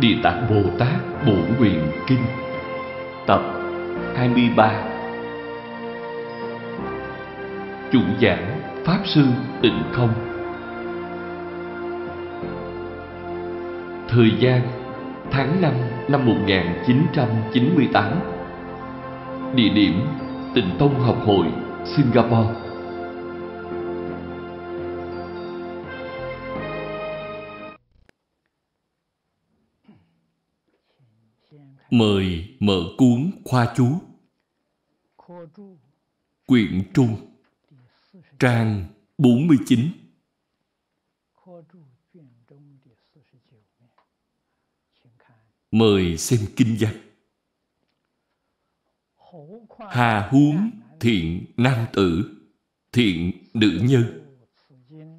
Địa Tạng Bồ Tát Bổn Nguyện Kinh Tập 23 Chủ giảng Pháp Sư Tịnh Không Thời gian tháng 5 năm 1998 Địa điểm Tịnh Tông Học Hội Singapore Mời mở cuốn khoa chú Quyển Trung Trang 49 Mời xem kinh văn Hà huống thiện nam tử Thiện nữ nhân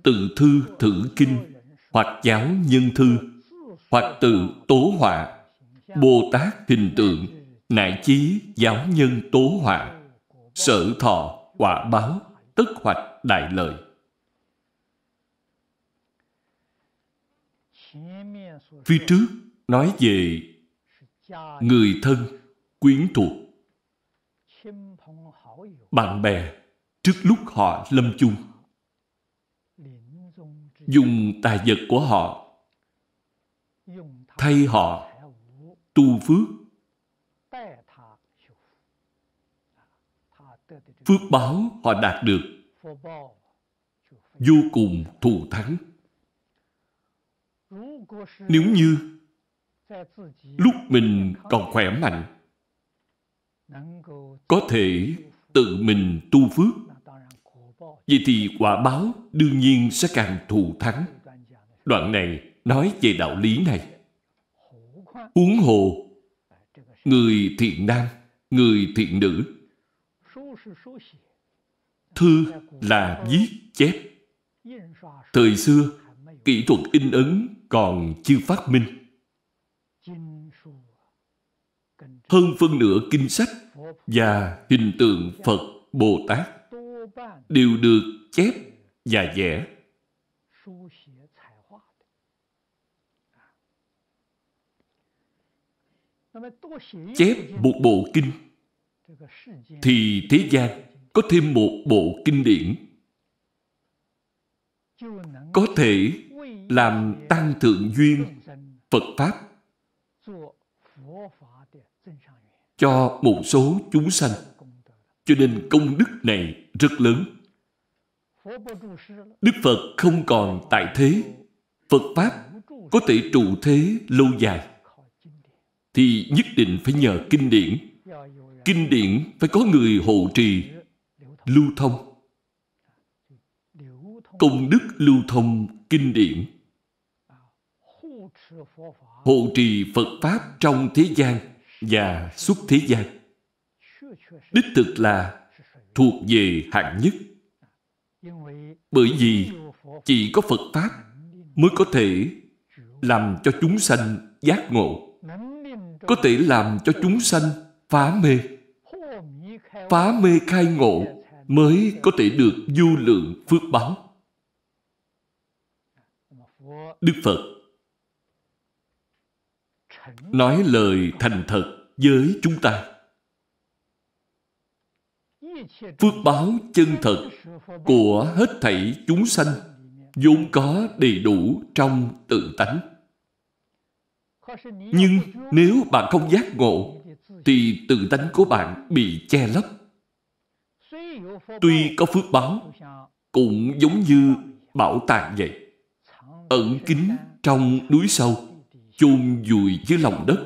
Tự thư thử kinh Hoặc giáo nhân thư Hoặc tự tố họa Bồ Tát hình tượng, nại tượng 乃 chí giáo nhân tố họa Sở thọ quả báo Tức hoạch đại lợi Phía trước nói về Người thân quyến thuộc Bạn bè trước lúc họ lâm chung Dùng tài vật của họ Thay họ tu phước. Phước báo họ đạt được vô cùng thù thắng. Nếu như lúc mình còn khỏe mạnh, có thể tự mình tu phước, vậy thì quả báo đương nhiên sẽ càng thù thắng. Đoạn này nói về đạo lý này huống hồ người thiện nam người thiện nữ thư là viết chép thời xưa kỹ thuật in ấn còn chưa phát minh hơn phân nửa kinh sách và hình tượng phật bồ tát đều được chép và vẽ chép một bộ kinh thì thế gian có thêm một bộ kinh điển có thể làm tăng thượng duyên Phật Pháp cho một số chúng sanh. Cho nên công đức này rất lớn. Đức Phật không còn tại thế. Phật Pháp có thể trụ thế lâu dài thì nhất định phải nhờ kinh điển. Kinh điển phải có người hộ trì, lưu thông. Công đức lưu thông kinh điển. Hộ trì Phật Pháp trong thế gian và xuất thế gian. Đích thực là thuộc về hạng nhất. Bởi vì chỉ có Phật Pháp mới có thể làm cho chúng sanh giác ngộ có thể làm cho chúng sanh phá mê. Phá mê khai ngộ mới có thể được du lượng phước báo. Đức Phật nói lời thành thật với chúng ta. Phước báo chân thật của hết thảy chúng sanh vốn có đầy đủ trong tự tánh. Nhưng nếu bạn không giác ngộ, thì tự tánh của bạn bị che lấp. Tuy có phước báo, cũng giống như bảo tàng vậy. Ẩn kín trong núi sâu, chôn vùi dưới lòng đất.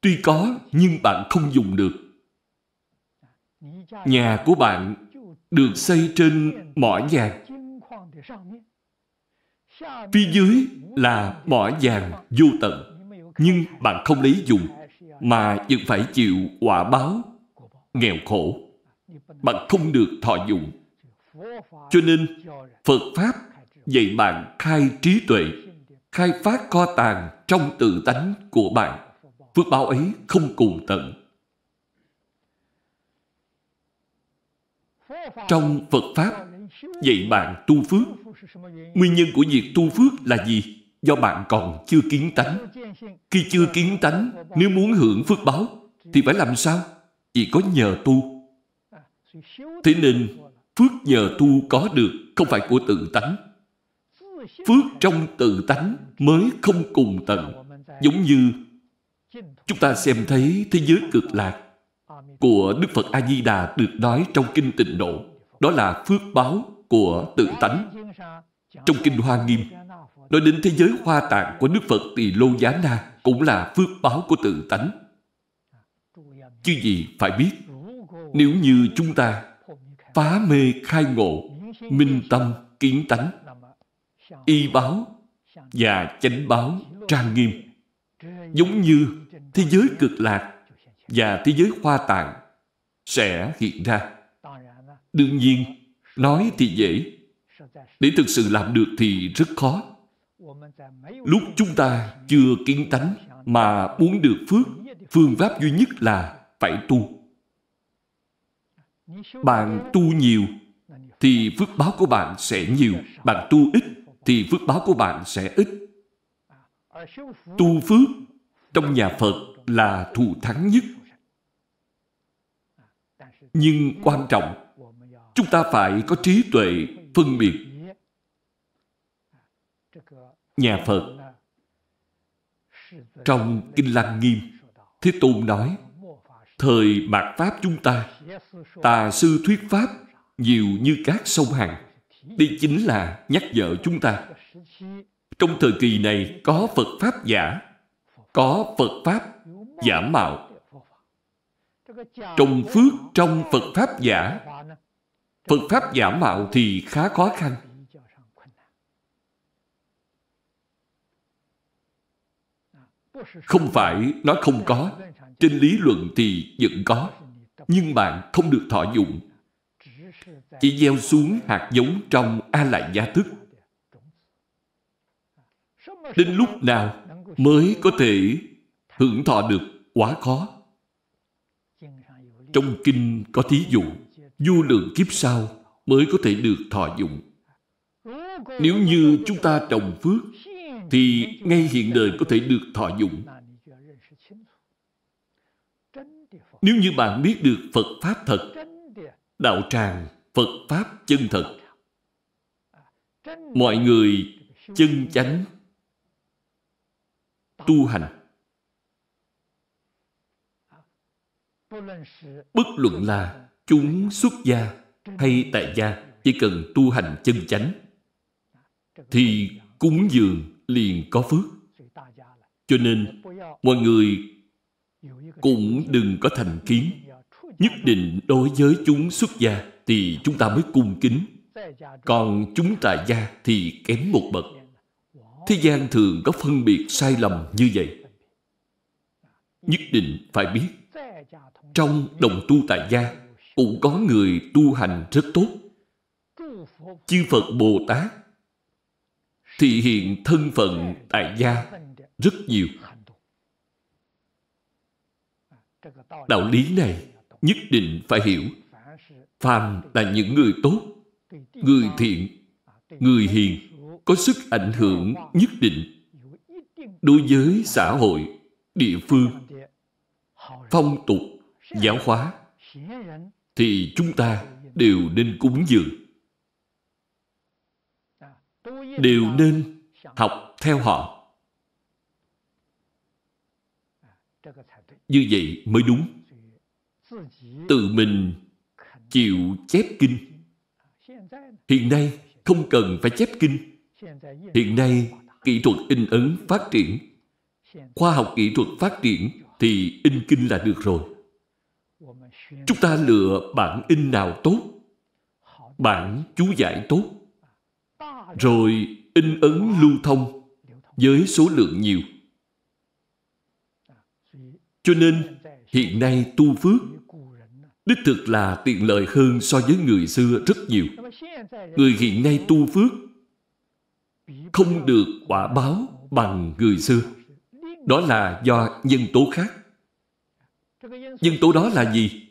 Tuy có, nhưng bạn không dùng được. Nhà của bạn được xây trên mỏ vàng. Phía dưới là mỏ vàng vô tận nhưng bạn không lấy dùng mà vẫn phải chịu quả báo nghèo khổ bạn không được thọ dụng cho nên phật pháp dạy bạn khai trí tuệ khai phát kho tàng trong tự tánh của bạn phước báo ấy không cùng tận trong phật pháp dạy bạn tu phước nguyên nhân của việc tu phước là gì do bạn còn chưa kiến tánh. Khi chưa kiến tánh, nếu muốn hưởng phước báo, thì phải làm sao? Chỉ có nhờ tu. Thế nên, phước nhờ tu có được không phải của tự tánh. Phước trong tự tánh mới không cùng tận. Giống như chúng ta xem thấy thế giới cực lạc của Đức Phật A-di-đà được nói trong Kinh Tịnh Độ. Đó là phước báo của tự tánh. Trong Kinh Hoa Nghiêm, nói đến thế giới hoa tạng của Đức Phật Tỳ Lô Giá Na cũng là phước báo của tự tánh. Chứ gì phải biết, nếu như chúng ta phá mê khai ngộ, minh tâm, kiến tánh, y báo và chánh báo trang nghiêm, giống như thế giới cực lạc và thế giới hoa tạng sẽ hiện ra. Đương nhiên, nói thì dễ, để thực sự làm được thì rất khó. Lúc chúng ta chưa kiến tánh mà muốn được phước, phương pháp duy nhất là phải tu. Bạn tu nhiều thì phước báo của bạn sẽ nhiều. Bạn tu ít thì phước báo của bạn sẽ ít. Tu phước trong nhà Phật là thù thắng nhất. Nhưng quan trọng, chúng ta phải có trí tuệ phân biệt nhà Phật trong Kinh Lăng Nghiêm Thế Tôn nói thời mạt Pháp chúng ta tà sư thuyết Pháp nhiều như các sông hằng đây chính là nhắc nhở chúng ta trong thời kỳ này có Phật Pháp giả có Phật Pháp giả mạo trong phước trong Phật Pháp giả Phật Pháp giả mạo thì khá khó khăn Không phải nó không có. Trên lý luận thì vẫn có. Nhưng bạn không được thọ dụng. Chỉ gieo xuống hạt giống trong A-lại gia thức. Đến lúc nào mới có thể hưởng thọ được quá khó. Trong kinh có thí dụ, du lượng kiếp sau mới có thể được thọ dụng. Nếu như chúng ta trồng phước, thì ngay hiện đời có thể được thọ dụng. Nếu như bạn biết được Phật Pháp thật, đạo tràng Phật Pháp chân thật, mọi người chân chánh tu hành bất luận là chúng xuất gia hay tại gia chỉ cần tu hành chân chánh thì cúng dường liền có phước. Cho nên, mọi người cũng đừng có thành kiến. Nhất định đối với chúng xuất gia thì chúng ta mới cung kính. Còn chúng tại gia thì kém một bậc. Thế gian thường có phân biệt sai lầm như vậy. Nhất định phải biết, trong đồng tu tại gia cũng có người tu hành rất tốt. Chư Phật Bồ Tát thì hiện thân phận đại gia rất nhiều đạo lý này nhất định phải hiểu phàm là những người tốt người thiện người hiền có sức ảnh hưởng nhất định đối với xã hội địa phương phong tục giáo hóa thì chúng ta đều nên cúng dường đều nên học theo họ. Như vậy mới đúng. Tự mình chịu chép kinh. Hiện nay không cần phải chép kinh. Hiện nay kỹ thuật in ấn phát triển. Khoa học kỹ thuật phát triển thì in kinh là được rồi. Chúng ta lựa bản in nào tốt, bản chú giải tốt, rồi in ấn lưu thông với số lượng nhiều. Cho nên, hiện nay tu phước đích thực là tiện lợi hơn so với người xưa rất nhiều. Người hiện nay tu phước không được quả báo bằng người xưa. Đó là do nhân tố khác. Nhân tố đó là gì?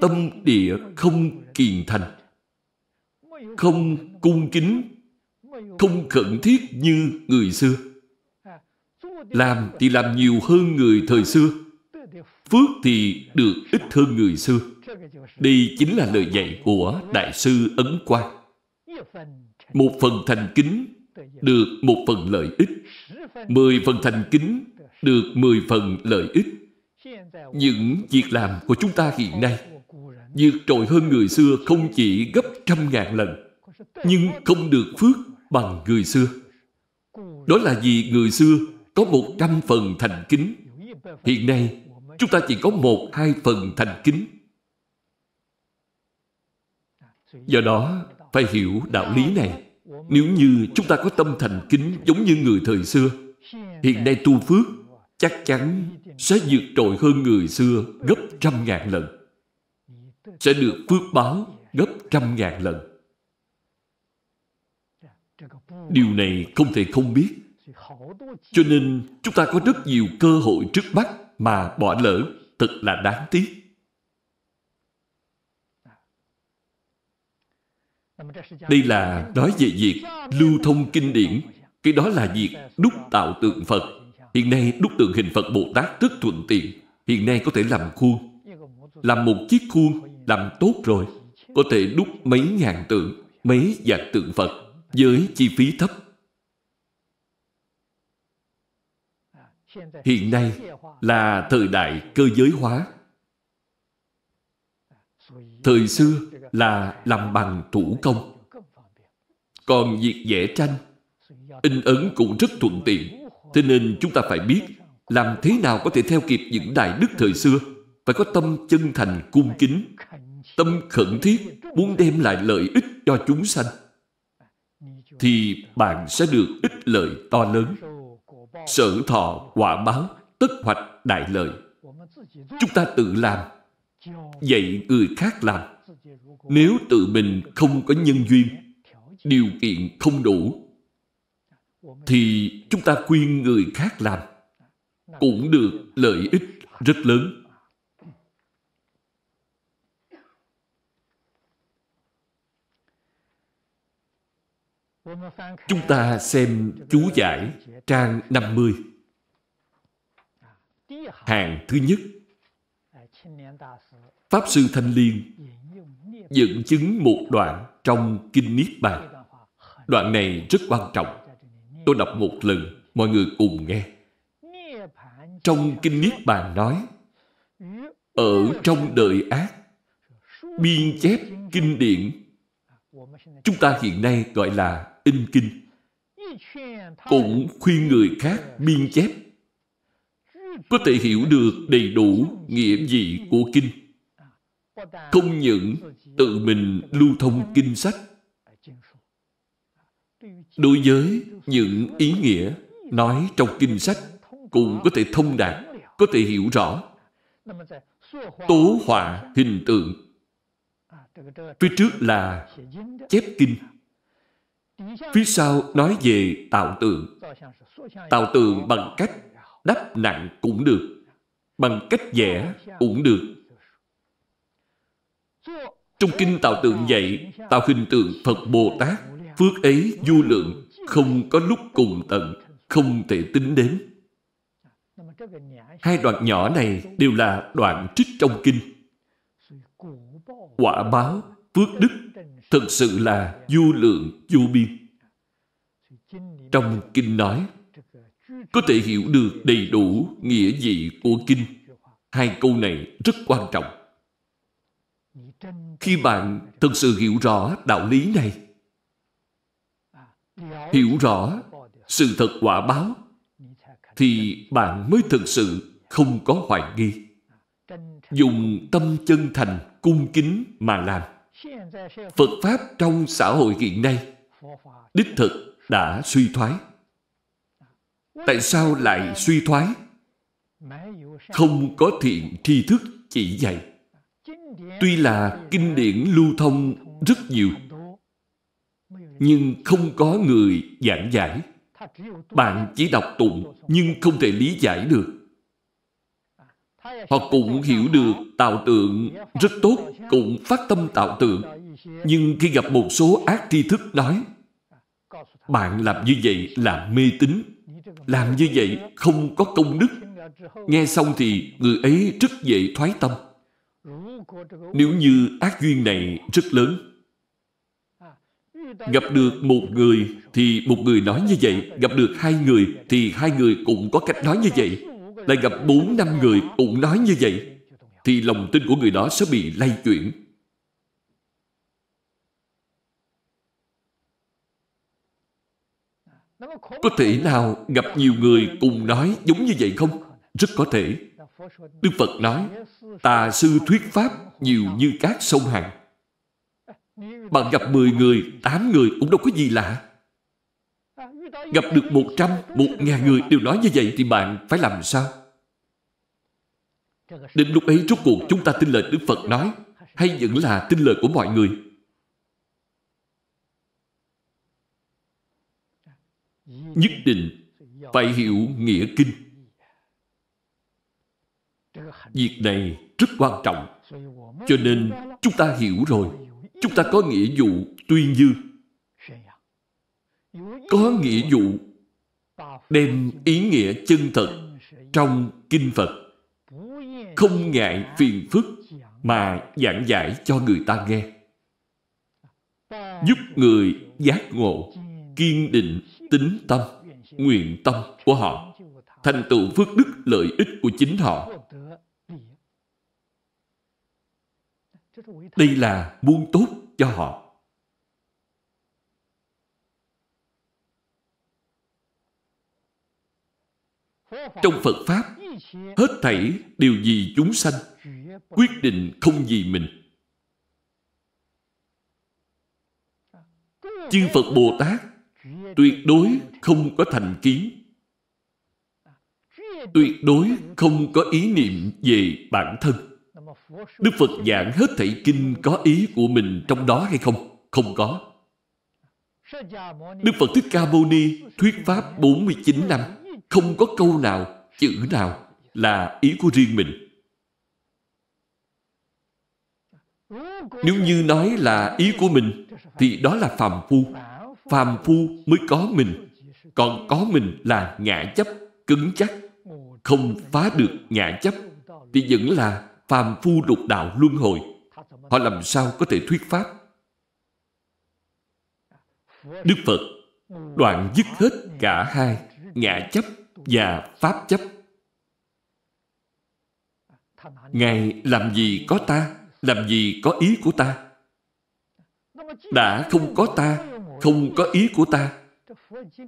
Tâm địa không kiền thành không cung kính, không khẩn thiết như người xưa. Làm thì làm nhiều hơn người thời xưa. Phước thì được ít hơn người xưa. Đây chính là lời dạy của Đại sư Ấn Quang. Một phần thành kính được một phần lợi ích. Mười phần thành kính được mười phần lợi ích. Những việc làm của chúng ta hiện nay Vượt trội hơn người xưa không chỉ gấp trăm ngàn lần, nhưng không được phước bằng người xưa. Đó là vì người xưa có một trăm phần thành kính. Hiện nay, chúng ta chỉ có một hai phần thành kính. Do đó, phải hiểu đạo lý này. Nếu như chúng ta có tâm thành kính giống như người thời xưa, hiện nay tu phước chắc chắn sẽ vượt trội hơn người xưa gấp trăm ngàn lần sẽ được phước báo gấp trăm ngàn lần. Điều này không thể không biết. Cho nên chúng ta có rất nhiều cơ hội trước mắt mà bỏ lỡ thật là đáng tiếc. Đây là nói về việc lưu thông kinh điển. Cái đó là việc đúc tạo tượng Phật. Hiện nay đúc tượng hình Phật Bồ Tát rất thuận tiện. Hiện nay có thể làm khuôn. Làm một chiếc khuôn làm tốt rồi, có thể đúc mấy ngàn tượng, mấy vạn tượng Phật với chi phí thấp. Hiện nay là thời đại cơ giới hóa. Thời xưa là làm bằng thủ công. Còn việc vẽ tranh, in ấn cũng rất thuận tiện. Thế nên chúng ta phải biết làm thế nào có thể theo kịp những đại đức thời xưa. Phải có tâm chân thành, cung kính, tâm khẩn thiết muốn đem lại lợi ích cho chúng sanh thì bạn sẽ được ích lợi to lớn sở thọ quả báo tất hoạch đại lợi chúng ta tự làm dạy người khác làm nếu tự mình không có nhân duyên điều kiện không đủ thì chúng ta khuyên người khác làm cũng được lợi ích rất lớn Chúng ta xem chú giải trang 50. Hàng thứ nhất Pháp Sư Thanh Liên dẫn chứng một đoạn trong Kinh Niết Bàn. Đoạn này rất quan trọng. Tôi đọc một lần, mọi người cùng nghe. Trong Kinh Niết Bàn nói, ở trong đời ác, biên chép kinh điển, chúng ta hiện nay gọi là in kinh cũng khuyên người khác biên chép có thể hiểu được đầy đủ nghĩa vị của kinh không những tự mình lưu thông kinh sách đối với những ý nghĩa nói trong kinh sách cũng có thể thông đạt có thể hiểu rõ tố họa hình tượng phía trước là chép kinh Phía sau nói về tạo tượng. Tạo tượng bằng cách đắp nặng cũng được. Bằng cách vẽ cũng được. Trong kinh tạo tượng dạy, tạo hình tượng Phật Bồ Tát, phước ấy vô lượng, không có lúc cùng tận, không thể tính đến. Hai đoạn nhỏ này đều là đoạn trích trong kinh. Quả báo, phước đức Thật sự là vô lượng, vô biên. Trong kinh nói, có thể hiểu được đầy đủ nghĩa vị của kinh. Hai câu này rất quan trọng. Khi bạn thật sự hiểu rõ đạo lý này, hiểu rõ sự thật quả báo, thì bạn mới thực sự không có hoài nghi. Dùng tâm chân thành, cung kính mà làm Phật Pháp trong xã hội hiện nay đích thực đã suy thoái. Tại sao lại suy thoái? Không có thiện tri thức chỉ dạy. Tuy là kinh điển lưu thông rất nhiều, nhưng không có người giảng giải. Bạn chỉ đọc tụng nhưng không thể lý giải được Họ cũng hiểu được tạo tượng rất tốt, cũng phát tâm tạo tượng. Nhưng khi gặp một số ác tri thức nói, bạn làm như vậy là mê tín, làm như vậy không có công đức. Nghe xong thì người ấy rất dễ thoái tâm. Nếu như ác duyên này rất lớn, Gặp được một người thì một người nói như vậy, gặp được hai người thì hai người cũng có cách nói như vậy lại gặp bốn năm người cũng nói như vậy, thì lòng tin của người đó sẽ bị lay chuyển. Có thể nào gặp nhiều người cùng nói giống như vậy không? Rất có thể. Đức Phật nói, tà sư thuyết pháp nhiều như cát sông hằng. Bạn gặp 10 người, 8 người cũng đâu có gì lạ. Gặp được một trăm, một ngàn người đều nói như vậy thì bạn phải làm sao? Đến lúc ấy rốt cuộc chúng ta tin lời Đức Phật nói hay vẫn là tin lời của mọi người? Nhất định phải hiểu nghĩa kinh. Việc này rất quan trọng. Cho nên chúng ta hiểu rồi. Chúng ta có nghĩa vụ tuyên dương có nghĩa vụ đem ý nghĩa chân thật trong kinh Phật không ngại phiền phức mà giảng giải cho người ta nghe giúp người giác ngộ kiên định tính tâm nguyện tâm của họ thành tựu phước đức lợi ích của chính họ đây là muôn tốt cho họ Trong Phật Pháp, hết thảy điều gì chúng sanh, quyết định không vì mình. Chư Phật Bồ Tát tuyệt đối không có thành kiến tuyệt đối không có ý niệm về bản thân. Đức Phật giảng hết thảy kinh có ý của mình trong đó hay không? Không có. Đức Phật Thích Ca Mâu Ni thuyết pháp 49 năm không có câu nào, chữ nào là ý của riêng mình. Nếu như nói là ý của mình, thì đó là phàm phu. Phàm phu mới có mình. Còn có mình là ngã chấp, cứng chắc. Không phá được ngã chấp, thì vẫn là phàm phu lục đạo luân hồi. Họ làm sao có thể thuyết pháp? Đức Phật đoạn dứt hết cả hai, ngã chấp và pháp chấp ngài làm gì có ta làm gì có ý của ta đã không có ta không có ý của ta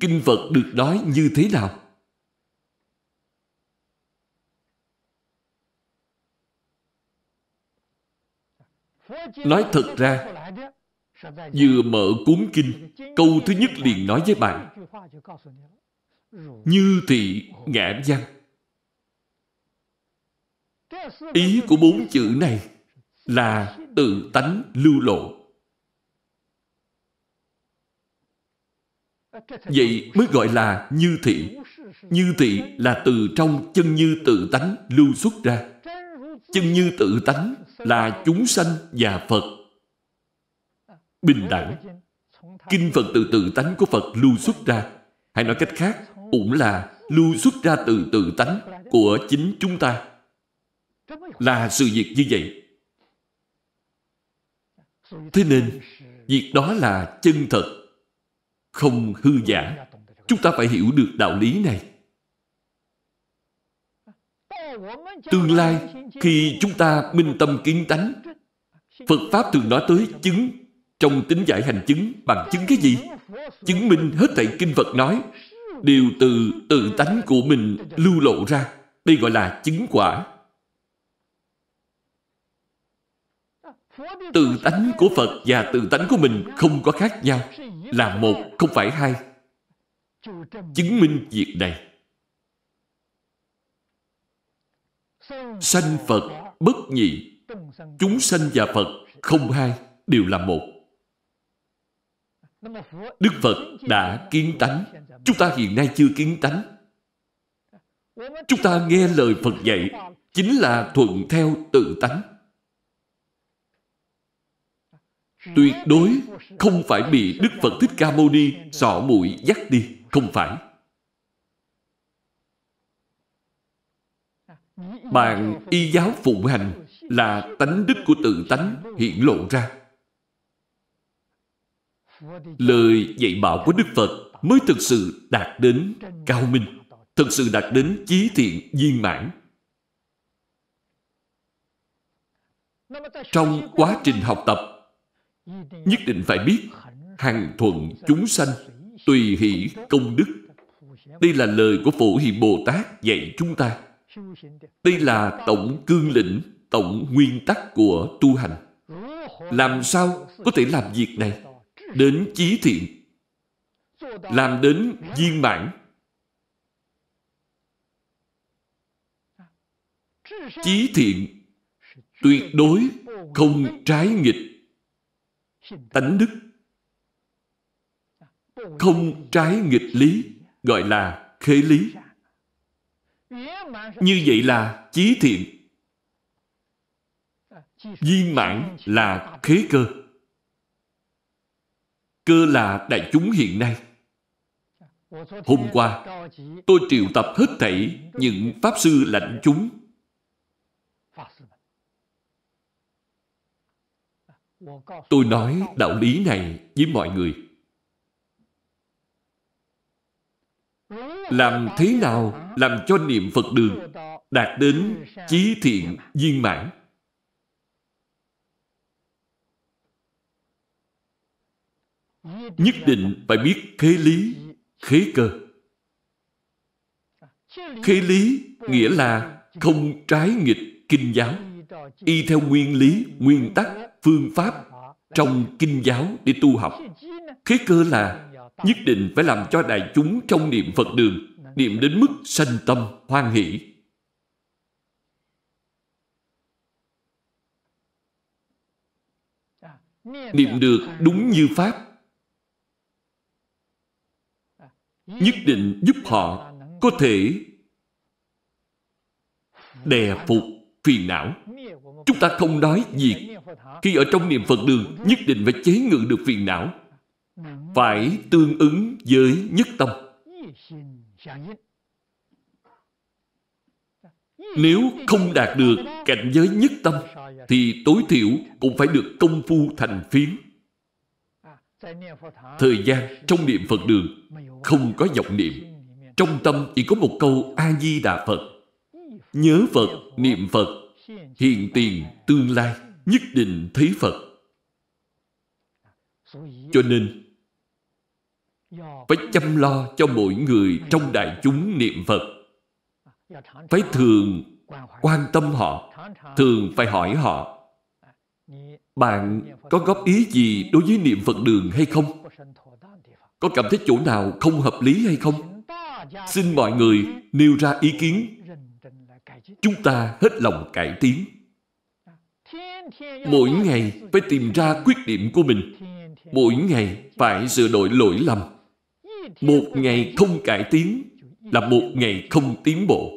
kinh phật được nói như thế nào nói thật ra vừa mở cuốn kinh câu thứ nhất liền nói với bạn như thị ngã văn Ý của bốn chữ này là tự tánh lưu lộ. Vậy mới gọi là như thị. Như thị là từ trong chân như tự tánh lưu xuất ra. Chân như tự tánh là chúng sanh và Phật. Bình đẳng. Kinh Phật từ tự tánh của Phật lưu xuất ra. Hay nói cách khác, cũng là lưu xuất ra từ tự tánh của chính chúng ta. Là sự việc như vậy. Thế nên, việc đó là chân thật, không hư giả. Chúng ta phải hiểu được đạo lý này. Tương lai, khi chúng ta minh tâm kiến tánh, Phật Pháp thường nói tới chứng trong tính giải hành chứng bằng chứng cái gì? Chứng minh hết thảy kinh Phật nói đều từ tự tánh của mình lưu lộ ra. Đây gọi là chứng quả. Tự tánh của Phật và tự tánh của mình không có khác nhau. Là một, không phải hai. Chứng minh việc này. Sanh Phật bất nhị. Chúng sanh và Phật không hai, đều là một. Đức Phật đã kiến tánh Chúng ta hiện nay chưa kiến tánh. Chúng ta nghe lời Phật dạy chính là thuận theo tự tánh. Tuyệt đối không phải bị Đức Phật Thích Ca Mâu Ni sọ mũi dắt đi. Không phải. Bạn y giáo phụng hành là tánh đức của tự tánh hiện lộ ra. Lời dạy bảo của Đức Phật mới thực sự đạt đến cao minh, thực sự đạt đến chí thiện viên mãn. Trong quá trình học tập, nhất định phải biết hằng thuận chúng sanh, tùy hỷ công đức. Đây là lời của Phổ Hiền Bồ Tát dạy chúng ta. Đây là tổng cương lĩnh, tổng nguyên tắc của tu hành. Làm sao có thể làm việc này? Đến chí thiện làm đến viên mãn chí thiện tuyệt đối không trái nghịch tánh đức không trái nghịch lý gọi là khế lý như vậy là chí thiện viên mãn là khế cơ cơ là đại chúng hiện nay Hôm qua, tôi triệu tập hết thảy những Pháp sư lãnh chúng. Tôi nói đạo lý này với mọi người. Làm thế nào làm cho niệm Phật đường đạt đến chí thiện viên mãn? Nhất định phải biết khế lý khế cơ. khế lý nghĩa là không trái nghịch kinh giáo, y theo nguyên lý, nguyên tắc, phương pháp trong kinh giáo để tu học. khế cơ là nhất định phải làm cho đại chúng trong niệm Phật đường niệm đến mức sanh tâm hoan hỷ. Niệm được đúng như Pháp nhất định giúp họ có thể đè phục phiền não. Chúng ta không nói gì. Khi ở trong niệm Phật đường, nhất định phải chế ngự được phiền não. Phải tương ứng với nhất tâm. Nếu không đạt được cảnh giới nhất tâm, thì tối thiểu cũng phải được công phu thành phiến. Thời gian trong niệm Phật đường không có vọng niệm trong tâm chỉ có một câu a di đà phật nhớ phật niệm phật hiện tiền tương lai nhất định thấy phật cho nên phải chăm lo cho mỗi người trong đại chúng niệm phật phải thường quan tâm họ thường phải hỏi họ bạn có góp ý gì đối với niệm phật đường hay không có cảm thấy chỗ nào không hợp lý hay không? Xin mọi người nêu ra ý kiến. Chúng ta hết lòng cải tiến. Mỗi ngày phải tìm ra khuyết điểm của mình. Mỗi ngày phải sửa đổi lỗi lầm. Một ngày không cải tiến là một ngày không tiến bộ.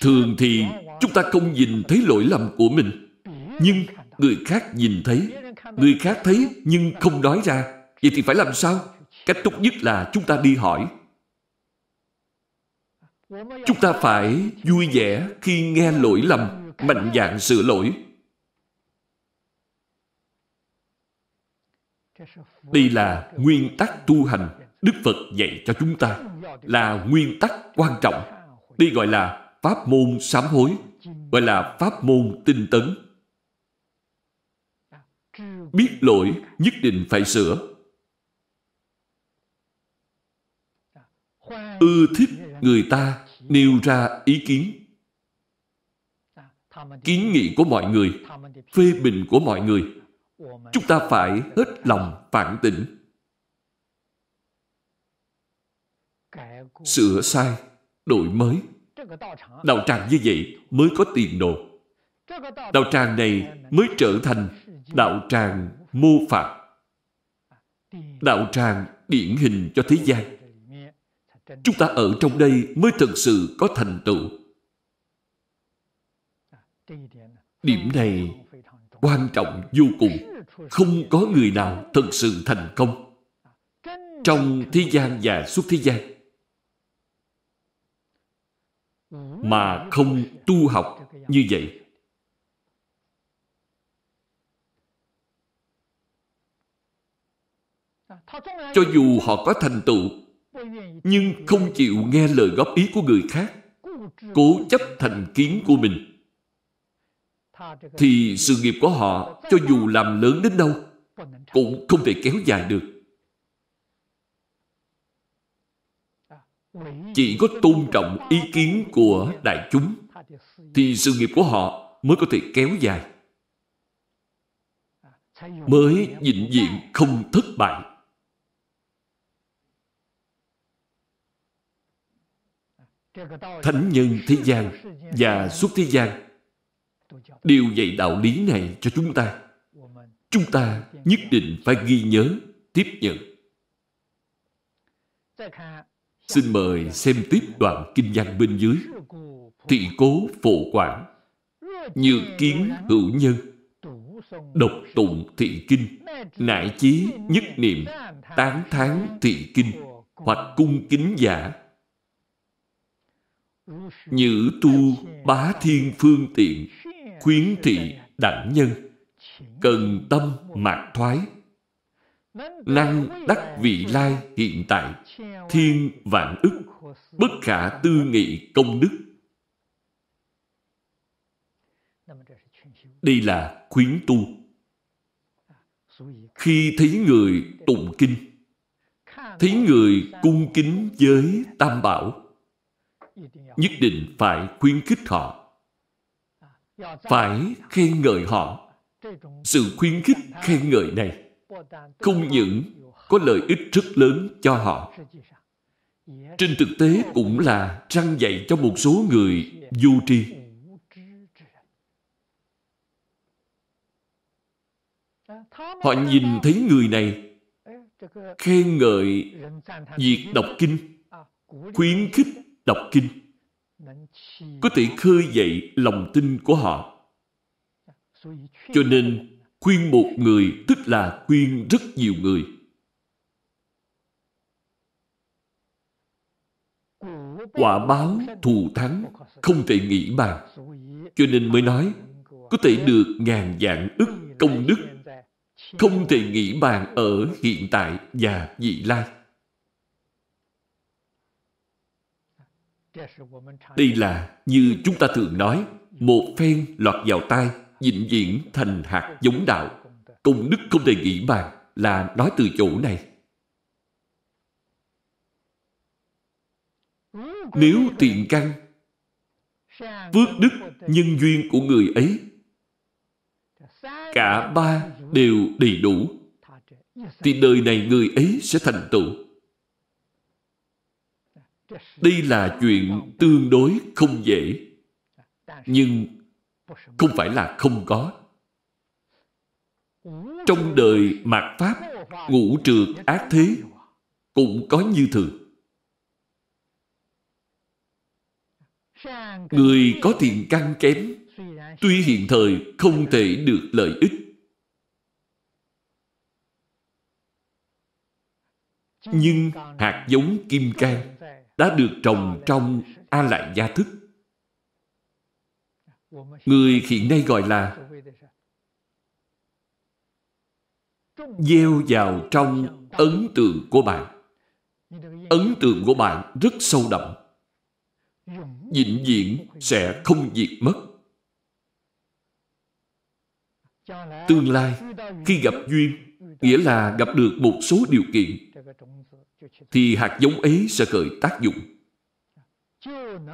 Thường thì chúng ta không nhìn thấy lỗi lầm của mình, nhưng người khác nhìn thấy người khác thấy nhưng không nói ra. Vậy thì phải làm sao? Cách tốt nhất là chúng ta đi hỏi. Chúng ta phải vui vẻ khi nghe lỗi lầm, mạnh dạn sửa lỗi. Đây là nguyên tắc tu hành Đức Phật dạy cho chúng ta là nguyên tắc quan trọng. Đây gọi là pháp môn sám hối, gọi là pháp môn tinh tấn biết lỗi nhất định phải sửa ưa thích người ta nêu ra ý kiến kiến nghị của mọi người phê bình của mọi người chúng ta phải hết lòng phản tỉnh sửa sai đổi mới đạo tràng như vậy mới có tiền đồ đạo tràng này mới trở thành đạo tràng mô phạt đạo tràng điển hình cho thế gian chúng ta ở trong đây mới thực sự có thành tựu điểm này quan trọng vô cùng không có người nào thực sự thành công trong thế gian và suốt thế gian mà không tu học như vậy cho dù họ có thành tựu nhưng không chịu nghe lời góp ý của người khác cố chấp thành kiến của mình thì sự nghiệp của họ cho dù làm lớn đến đâu cũng không thể kéo dài được chỉ có tôn trọng ý kiến của đại chúng thì sự nghiệp của họ mới có thể kéo dài mới vĩnh diện không thất bại thánh nhân thế gian và suốt thế gian đều dạy đạo lý này cho chúng ta chúng ta nhất định phải ghi nhớ tiếp nhận xin mời xem tiếp đoạn kinh văn bên dưới thị cố phổ quản như kiến hữu nhân độc tụng thị kinh nại chí nhất niệm tán thán thị kinh hoặc cung kính giả Nhữ tu bá thiên phương tiện Khuyến thị đẳng nhân Cần tâm mạc thoái Năng đắc vị lai hiện tại Thiên vạn ức Bất khả tư nghị công đức Đây là khuyến tu Khi thấy người tụng kinh Thấy người cung kính với Tam Bảo nhất định phải khuyến khích họ. Phải khen ngợi họ. Sự khuyến khích khen ngợi này không những có lợi ích rất lớn cho họ. Trên thực tế cũng là răng dạy cho một số người vô tri. Họ nhìn thấy người này khen ngợi việc đọc kinh, khuyến khích đọc kinh có thể khơi dậy lòng tin của họ. Cho nên, khuyên một người tức là khuyên rất nhiều người. Quả báo thù thắng không thể nghĩ bàn. Cho nên mới nói, có thể được ngàn dạng ức công đức, không thể nghĩ bàn ở hiện tại và vị lai. Đây là như chúng ta thường nói, một phen lọt vào tai, vĩnh viễn thành hạt giống đạo. Công đức không thể nghĩ bàn là nói từ chỗ này. Nếu thiện căn, phước đức, nhân duyên của người ấy, cả ba đều đầy đủ, thì đời này người ấy sẽ thành tựu đây là chuyện tương đối không dễ, nhưng không phải là không có. Trong đời mạt Pháp, ngũ trượt ác thế cũng có như thường. Người có thiện căn kém, tuy hiện thời không thể được lợi ích. Nhưng hạt giống kim cang đã được trồng trong a lại gia thức người hiện nay gọi là gieo vào trong ấn tượng của bạn ấn tượng của bạn rất sâu đậm vĩnh viễn sẽ không diệt mất tương lai khi gặp duyên nghĩa là gặp được một số điều kiện thì hạt giống ấy sẽ khởi tác dụng.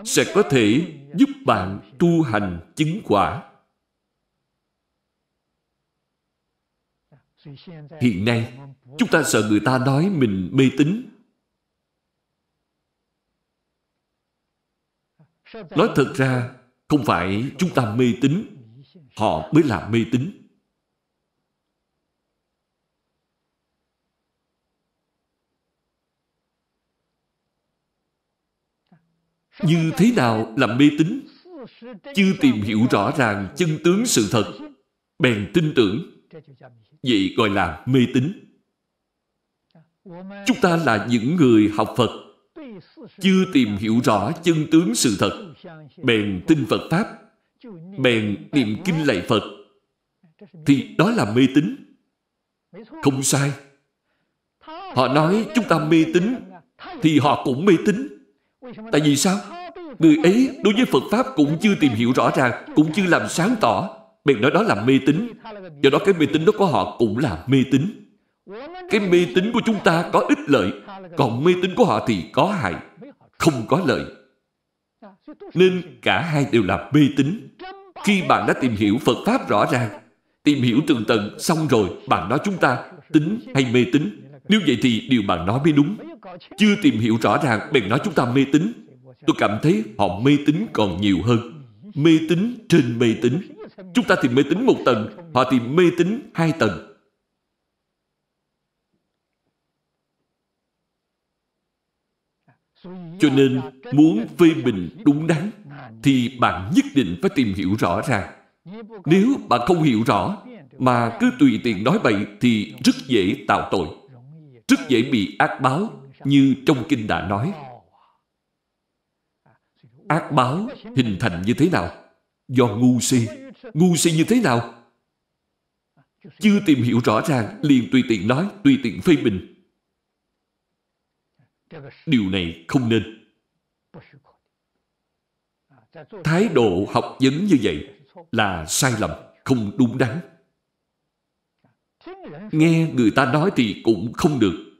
Sẽ có thể giúp bạn tu hành chứng quả. Hiện nay, chúng ta sợ người ta nói mình mê tín. Nói thật ra, không phải chúng ta mê tín, họ mới là mê tín. Như thế nào là mê tín? Chưa tìm hiểu rõ ràng chân tướng sự thật, bèn tin tưởng. Vậy gọi là mê tín. Chúng ta là những người học Phật, chưa tìm hiểu rõ chân tướng sự thật, bèn tin Phật Pháp, bèn niệm kinh lạy Phật, thì đó là mê tín. Không sai. Họ nói chúng ta mê tín, thì họ cũng mê tín. Tại vì sao? Người ấy đối với Phật Pháp cũng chưa tìm hiểu rõ ràng, cũng chưa làm sáng tỏ. Bèn nói đó là mê tín. Do đó cái mê tín đó của họ cũng là mê tín. Cái mê tín của chúng ta có ích lợi, còn mê tín của họ thì có hại, không có lợi. Nên cả hai đều là mê tín. Khi bạn đã tìm hiểu Phật Pháp rõ ràng, tìm hiểu tường tận xong rồi, bạn nói chúng ta tính hay mê tín. Nếu vậy thì điều bạn nói mới đúng. Chưa tìm hiểu rõ ràng, bèn nói chúng ta mê tín tôi cảm thấy họ mê tín còn nhiều hơn mê tín trên mê tín chúng ta thì mê tín một tầng họ thì mê tín hai tầng Cho nên muốn phê bình đúng đắn thì bạn nhất định phải tìm hiểu rõ ràng. Nếu bạn không hiểu rõ mà cứ tùy tiện nói bậy thì rất dễ tạo tội. Rất dễ bị ác báo như trong kinh đã nói. Ác báo hình thành như thế nào? Do ngu si. Ngu si như thế nào? Chưa tìm hiểu rõ ràng, liền tùy tiện nói, tùy tiện phê bình. Điều này không nên. Thái độ học vấn như vậy là sai lầm, không đúng đắn. Nghe người ta nói thì cũng không được.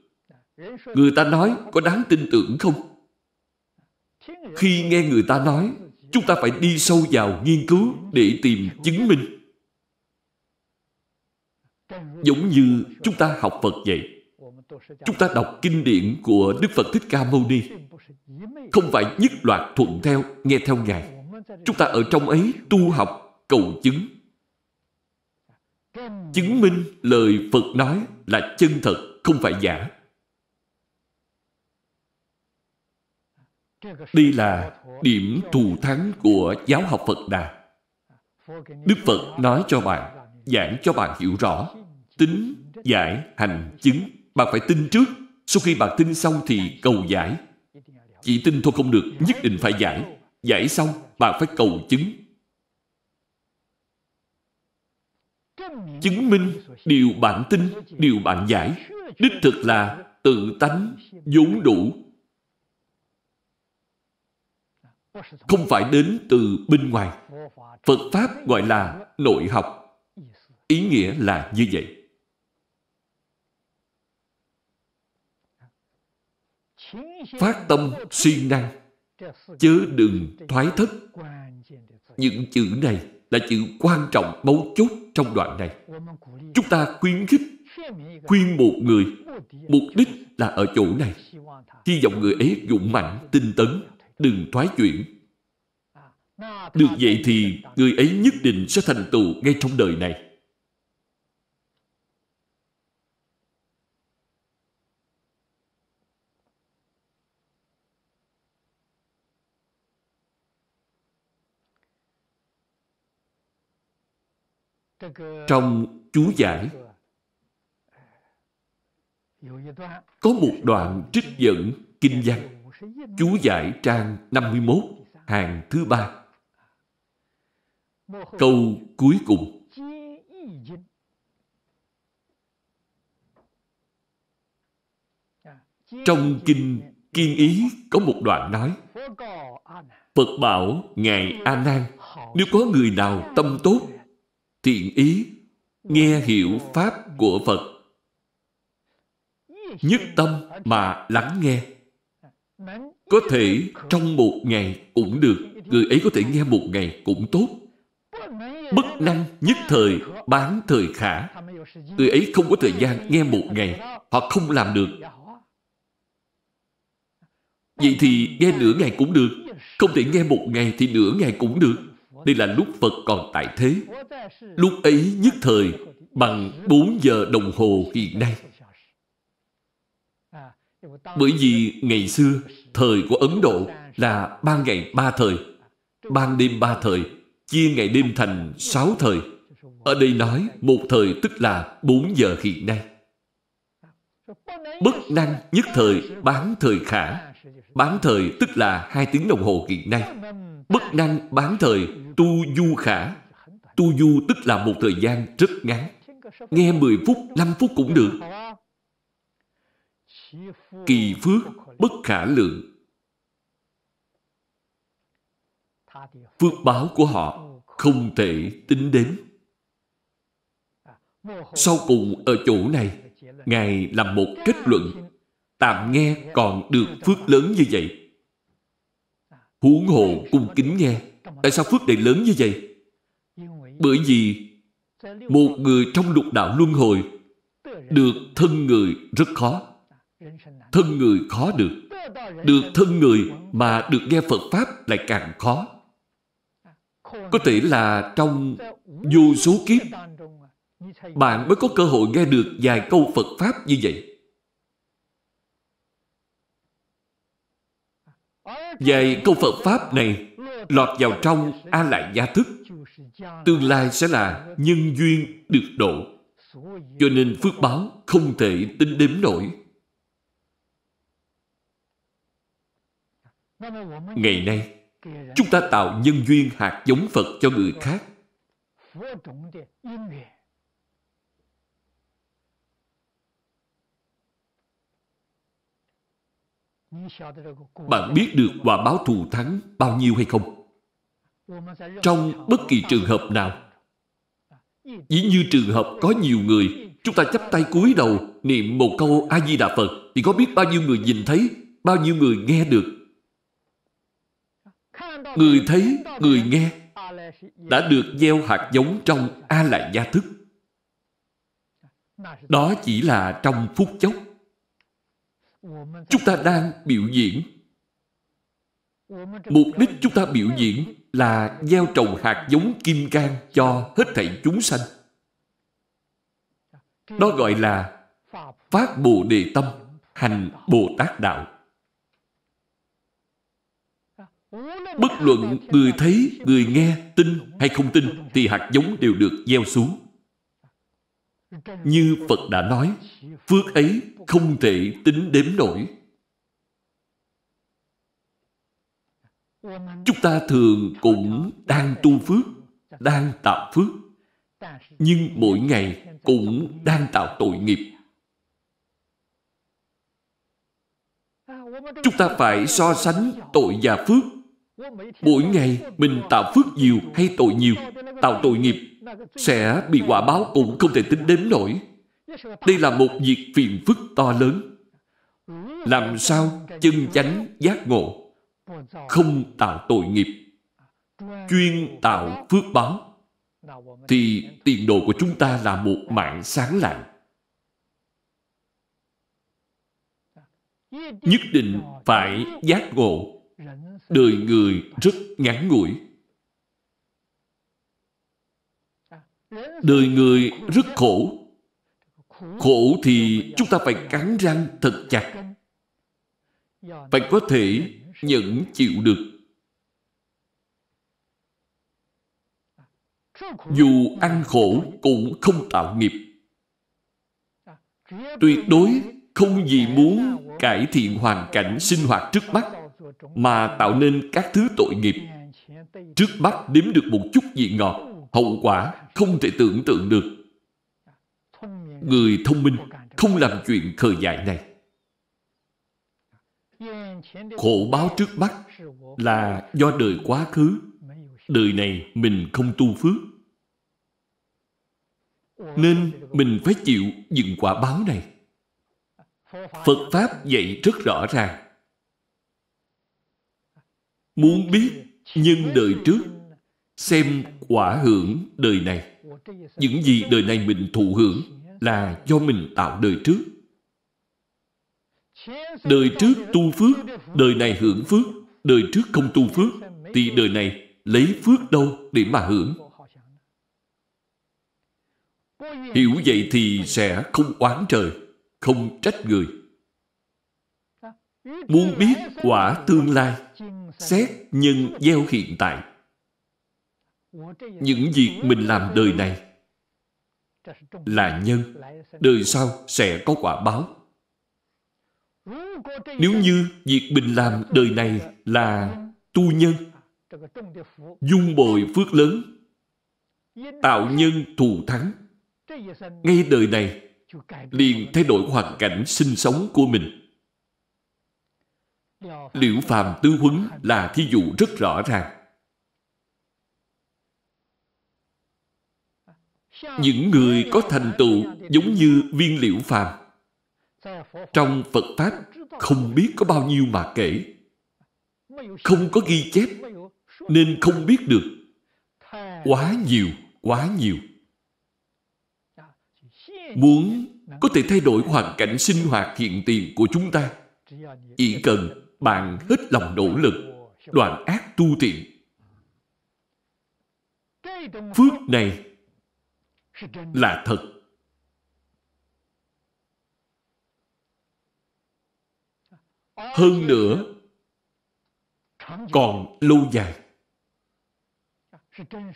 Người ta nói có đáng tin tưởng không? khi nghe người ta nói chúng ta phải đi sâu vào nghiên cứu để tìm chứng minh giống như chúng ta học phật vậy chúng ta đọc kinh điển của đức phật thích ca mâu ni không phải nhất loạt thuận theo nghe theo ngài chúng ta ở trong ấy tu học cầu chứng chứng minh lời phật nói là chân thật không phải giả Đây là điểm thù thắng của giáo học Phật Đà. Đức Phật nói cho bạn, giảng cho bạn hiểu rõ, tính, giải, hành, chứng. Bạn phải tin trước. Sau khi bạn tin xong thì cầu giải. Chỉ tin thôi không được, nhất định phải giải. Giải xong, bạn phải cầu chứng. Chứng minh điều bạn tin, điều bạn giải. Đích thực là tự tánh, vốn đủ, không phải đến từ bên ngoài. Phật Pháp gọi là nội học. Ý nghĩa là như vậy. Phát tâm siêng năng, chớ đừng thoái thất. Những chữ này là chữ quan trọng mấu chốt trong đoạn này. Chúng ta khuyến khích, khuyên một người, mục đích là ở chỗ này. Hy vọng người ấy dũng mạnh, tinh tấn, đừng thoái chuyển. Được vậy thì người ấy nhất định sẽ thành tựu ngay trong đời này. Trong chú giải có một đoạn trích dẫn kinh văn chú giải trang 51, hàng thứ ba. Câu cuối cùng. Trong kinh Kiên Ý có một đoạn nói Phật bảo Ngài A Nan Nếu có người nào tâm tốt Thiện ý Nghe hiểu Pháp của Phật Nhất tâm mà lắng nghe có thể trong một ngày cũng được Người ấy có thể nghe một ngày cũng tốt Bất năng nhất thời bán thời khả Người ấy không có thời gian nghe một ngày Họ không làm được Vậy thì nghe nửa ngày cũng được Không thể nghe một ngày thì nửa ngày cũng được Đây là lúc Phật còn tại thế Lúc ấy nhất thời bằng 4 giờ đồng hồ hiện nay bởi vì ngày xưa, thời của Ấn Độ là ban ngày ba thời, ban đêm ba thời, chia ngày đêm thành sáu thời. Ở đây nói một thời tức là bốn giờ hiện nay. Bất năng nhất thời bán thời khả. Bán thời tức là hai tiếng đồng hồ hiện nay. Bất năng bán thời tu du khả. Tu du tức là một thời gian rất ngắn. Nghe 10 phút, 5 phút cũng được kỳ phước bất khả lượng. Phước báo của họ không thể tính đến. Sau cùng ở chỗ này, Ngài làm một kết luận. Tạm nghe còn được phước lớn như vậy. Huống hồ cung kính nghe. Tại sao phước này lớn như vậy? Bởi vì một người trong lục đạo luân hồi được thân người rất khó Thân người khó được. Được thân người mà được nghe Phật Pháp lại càng khó. Có thể là trong vô số kiếp bạn mới có cơ hội nghe được vài câu Phật Pháp như vậy. Vài câu Phật Pháp này lọt vào trong A Lại Gia Thức. Tương lai sẽ là nhân duyên được độ. Cho nên phước báo không thể tính đếm nổi. Ngày nay, chúng ta tạo nhân duyên hạt giống Phật cho người khác. Bạn biết được quả báo thù thắng bao nhiêu hay không? Trong bất kỳ trường hợp nào, dĩ như trường hợp có nhiều người, chúng ta chắp tay cúi đầu niệm một câu A Di Đà Phật thì có biết bao nhiêu người nhìn thấy, bao nhiêu người nghe được, Người thấy, người nghe đã được gieo hạt giống trong a la gia thức. Đó chỉ là trong phút chốc. Chúng ta đang biểu diễn. Mục đích chúng ta biểu diễn là gieo trồng hạt giống kim cang cho hết thảy chúng sanh. Đó gọi là phát Bồ Đề Tâm, hành Bồ Tát Đạo. Bất luận người thấy, người nghe, tin hay không tin thì hạt giống đều được gieo xuống. Như Phật đã nói, phước ấy không thể tính đếm nổi. Chúng ta thường cũng đang tu phước, đang tạo phước, nhưng mỗi ngày cũng đang tạo tội nghiệp. Chúng ta phải so sánh tội và phước Mỗi ngày mình tạo phước nhiều hay tội nhiều, tạo tội nghiệp, sẽ bị quả báo cũng không thể tính đến nổi. Đây là một việc phiền phức to lớn. Làm sao chân chánh giác ngộ, không tạo tội nghiệp, chuyên tạo phước báo, thì tiền đồ của chúng ta là một mạng sáng lạng. Nhất định phải giác ngộ đời người rất ngắn ngủi. Đời người rất khổ. Khổ thì chúng ta phải cắn răng thật chặt. Phải có thể nhẫn chịu được. Dù ăn khổ cũng không tạo nghiệp. Tuyệt đối không gì muốn cải thiện hoàn cảnh sinh hoạt trước mắt mà tạo nên các thứ tội nghiệp. Trước mắt đếm được một chút vị ngọt, hậu quả không thể tưởng tượng được. Người thông minh không làm chuyện khờ dại này. Khổ báo trước mắt là do đời quá khứ. Đời này mình không tu phước. Nên mình phải chịu những quả báo này. Phật Pháp dạy rất rõ ràng. Muốn biết nhân đời trước Xem quả hưởng đời này Những gì đời này mình thụ hưởng Là do mình tạo đời trước Đời trước tu phước Đời này hưởng phước Đời trước không tu phước Thì đời này lấy phước đâu để mà hưởng Hiểu vậy thì sẽ không oán trời Không trách người Muốn biết quả tương lai xét nhân gieo hiện tại những việc mình làm đời này là nhân đời sau sẽ có quả báo nếu như việc mình làm đời này là tu nhân dung bồi phước lớn tạo nhân thù thắng ngay đời này liền thay đổi hoàn cảnh sinh sống của mình Liễu Phàm tư Huấn là thí dụ rất rõ ràng. Những người có thành tựu giống như viên liễu phàm. Trong Phật Pháp không biết có bao nhiêu mà kể. Không có ghi chép nên không biết được. Quá nhiều, quá nhiều. Muốn có thể thay đổi hoàn cảnh sinh hoạt hiện tiền của chúng ta, chỉ cần bạn hết lòng nỗ lực đoạn ác tu thiện. Phước này là thật. Hơn nữa, còn lâu dài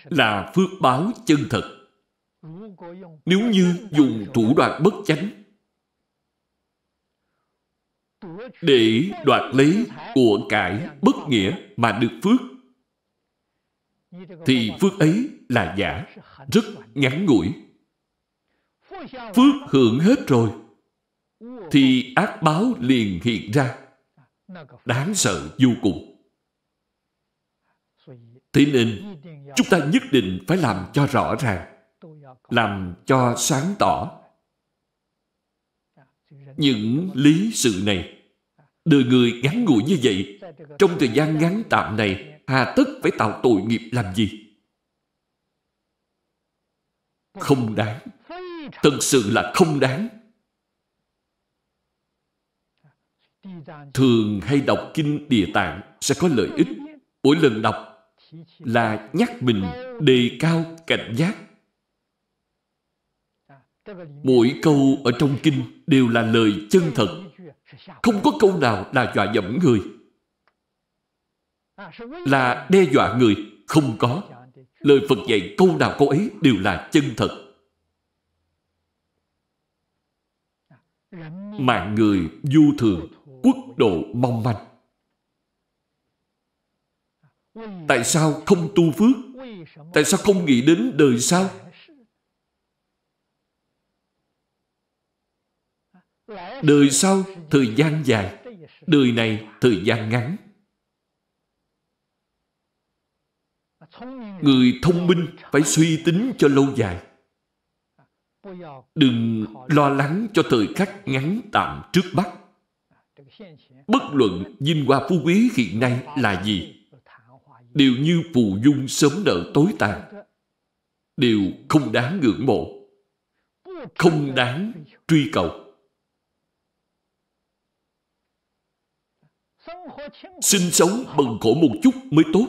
là phước báo chân thật. Nếu như dùng thủ đoạn bất chánh để đoạt lấy của cải bất nghĩa mà được phước thì phước ấy là giả rất ngắn ngủi phước hưởng hết rồi thì ác báo liền hiện ra đáng sợ vô cùng thế nên chúng ta nhất định phải làm cho rõ ràng làm cho sáng tỏ những lý sự này Đời người ngắn ngủi như vậy, trong thời gian ngắn tạm này, hà tất phải tạo tội nghiệp làm gì? Không đáng. Thật sự là không đáng. Thường hay đọc kinh địa tạng sẽ có lợi ích. Mỗi lần đọc là nhắc mình đề cao cảnh giác. Mỗi câu ở trong kinh đều là lời chân thật không có câu nào là dọa dẫm người là đe dọa người không có lời phật dạy câu nào câu ấy đều là chân thật mạng người du thường quốc độ mong manh tại sao không tu phước tại sao không nghĩ đến đời sau Đời sau, thời gian dài. Đời này, thời gian ngắn. Người thông minh phải suy tính cho lâu dài. Đừng lo lắng cho thời khắc ngắn tạm trước mắt. Bất luận vinh hoa phú quý hiện nay là gì, đều như phù dung sớm nở tối tàn, đều không đáng ngưỡng mộ, không đáng truy cầu. sinh sống bần khổ một chút mới tốt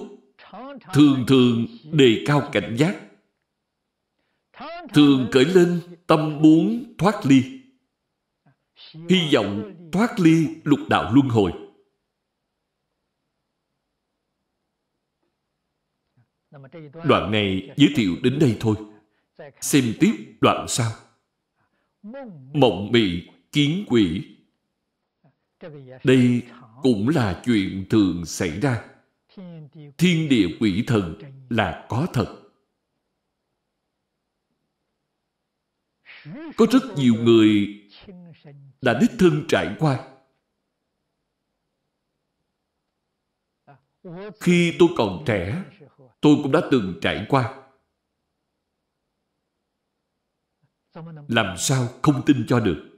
thường thường đề cao cảnh giác thường cởi lên tâm muốn thoát ly hy vọng thoát ly lục đạo luân hồi đoạn này giới thiệu đến đây thôi xem tiếp đoạn sau mộng mị kiến quỷ đây cũng là chuyện thường xảy ra. Thiên địa quỷ thần là có thật. Có rất nhiều người đã đích thân trải qua. Khi tôi còn trẻ, tôi cũng đã từng trải qua. Làm sao không tin cho được?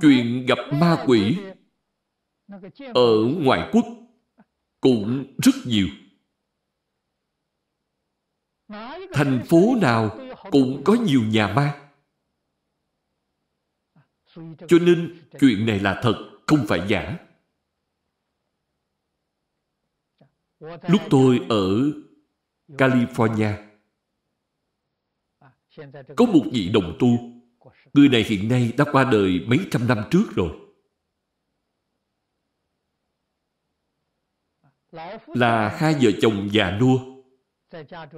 chuyện gặp ma quỷ ở ngoại quốc cũng rất nhiều thành phố nào cũng có nhiều nhà ma cho nên chuyện này là thật không phải giả lúc tôi ở california à, có một vị đồng tu Người này hiện nay đã qua đời mấy trăm năm trước rồi. Là hai vợ chồng già nua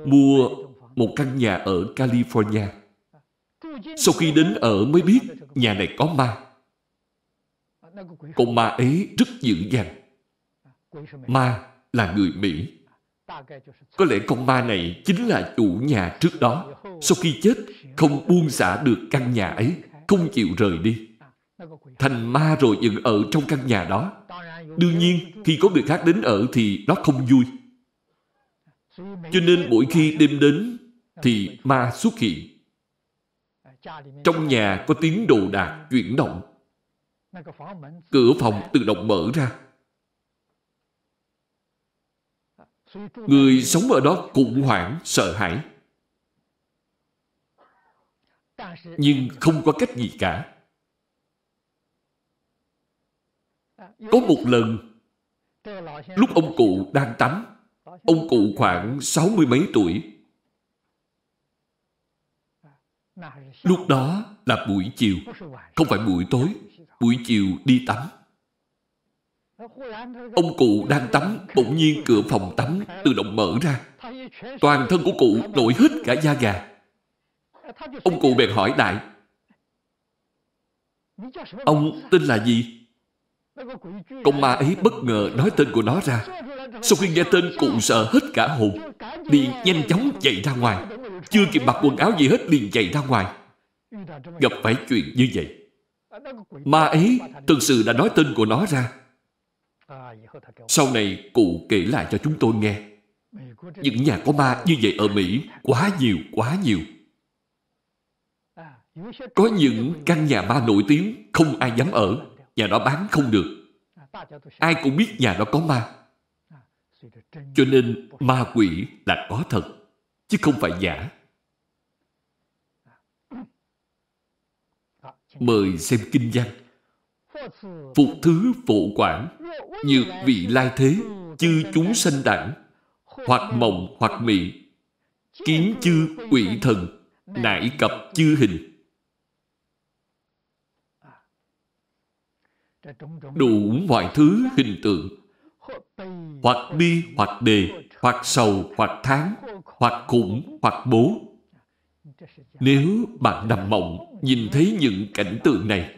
mua một căn nhà ở California. Sau khi đến ở mới biết nhà này có ma. Con ma ấy rất dữ dằn. Ma là người Mỹ. Có lẽ con ma này chính là chủ nhà trước đó. Sau khi chết, không buông xả được căn nhà ấy, không chịu rời đi. Thành ma rồi vẫn ở trong căn nhà đó. Đương nhiên, khi có người khác đến ở thì nó không vui. Cho nên mỗi khi đêm đến, thì ma xuất hiện. Trong nhà có tiếng đồ đạc chuyển động. Cửa phòng tự động mở ra Người sống ở đó khủng hoảng, sợ hãi. Nhưng không có cách gì cả. Có một lần, lúc ông cụ đang tắm, ông cụ khoảng sáu mươi mấy tuổi. Lúc đó là buổi chiều, không phải buổi tối, buổi chiều đi tắm. Ông cụ đang tắm, bỗng nhiên cửa phòng tắm tự động mở ra. Toàn thân của cụ nổi hết cả da gà. Ông cụ bèn hỏi đại. Ông tên là gì? Công ma ấy bất ngờ nói tên của nó ra. Sau khi nghe tên cụ sợ hết cả hồn, đi nhanh chóng chạy ra ngoài. Chưa kịp mặc quần áo gì hết liền chạy ra ngoài. Gặp phải chuyện như vậy. Ma ấy thực sự đã nói tên của nó ra sau này cụ kể lại cho chúng tôi nghe. Những nhà có ma như vậy ở Mỹ quá nhiều, quá nhiều. Có những căn nhà ma nổi tiếng không ai dám ở, nhà đó bán không được. Ai cũng biết nhà đó có ma. Cho nên ma quỷ là có thật, chứ không phải giả. Mời xem kinh văn. Phục thứ phụ quản Nhược vị lai thế Chư chúng sanh đẳng Hoặc mộng hoặc mị Kiến chư quỷ thần Nải cập chư hình Đủ mọi thứ hình tượng Hoặc bi hoặc đề Hoặc sầu hoặc tháng Hoặc khủng hoặc bố Nếu bạn nằm mộng Nhìn thấy những cảnh tượng này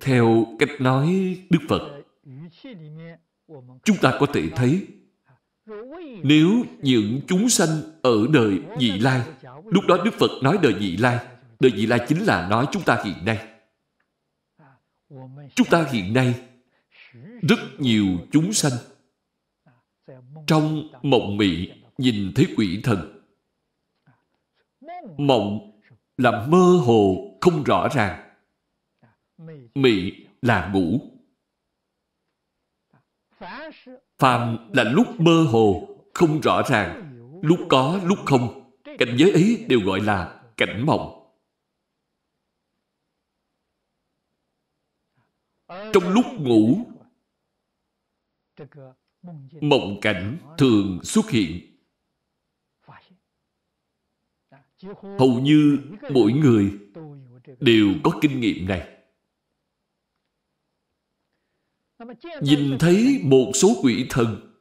Theo cách nói Đức Phật, chúng ta có thể thấy nếu những chúng sanh ở đời vị lai, lúc đó Đức Phật nói đời vị lai, đời vị lai chính là nói chúng ta hiện nay. Chúng ta hiện nay rất nhiều chúng sanh trong mộng mị nhìn thấy quỷ thần. Mộng là mơ hồ không rõ ràng. Mị là ngủ. Phàm là lúc mơ hồ, không rõ ràng, lúc có, lúc không. Cảnh giới ấy đều gọi là cảnh mộng. Trong lúc ngủ, mộng cảnh thường xuất hiện hầu như mỗi người đều có kinh nghiệm này nhìn thấy một số quỷ thần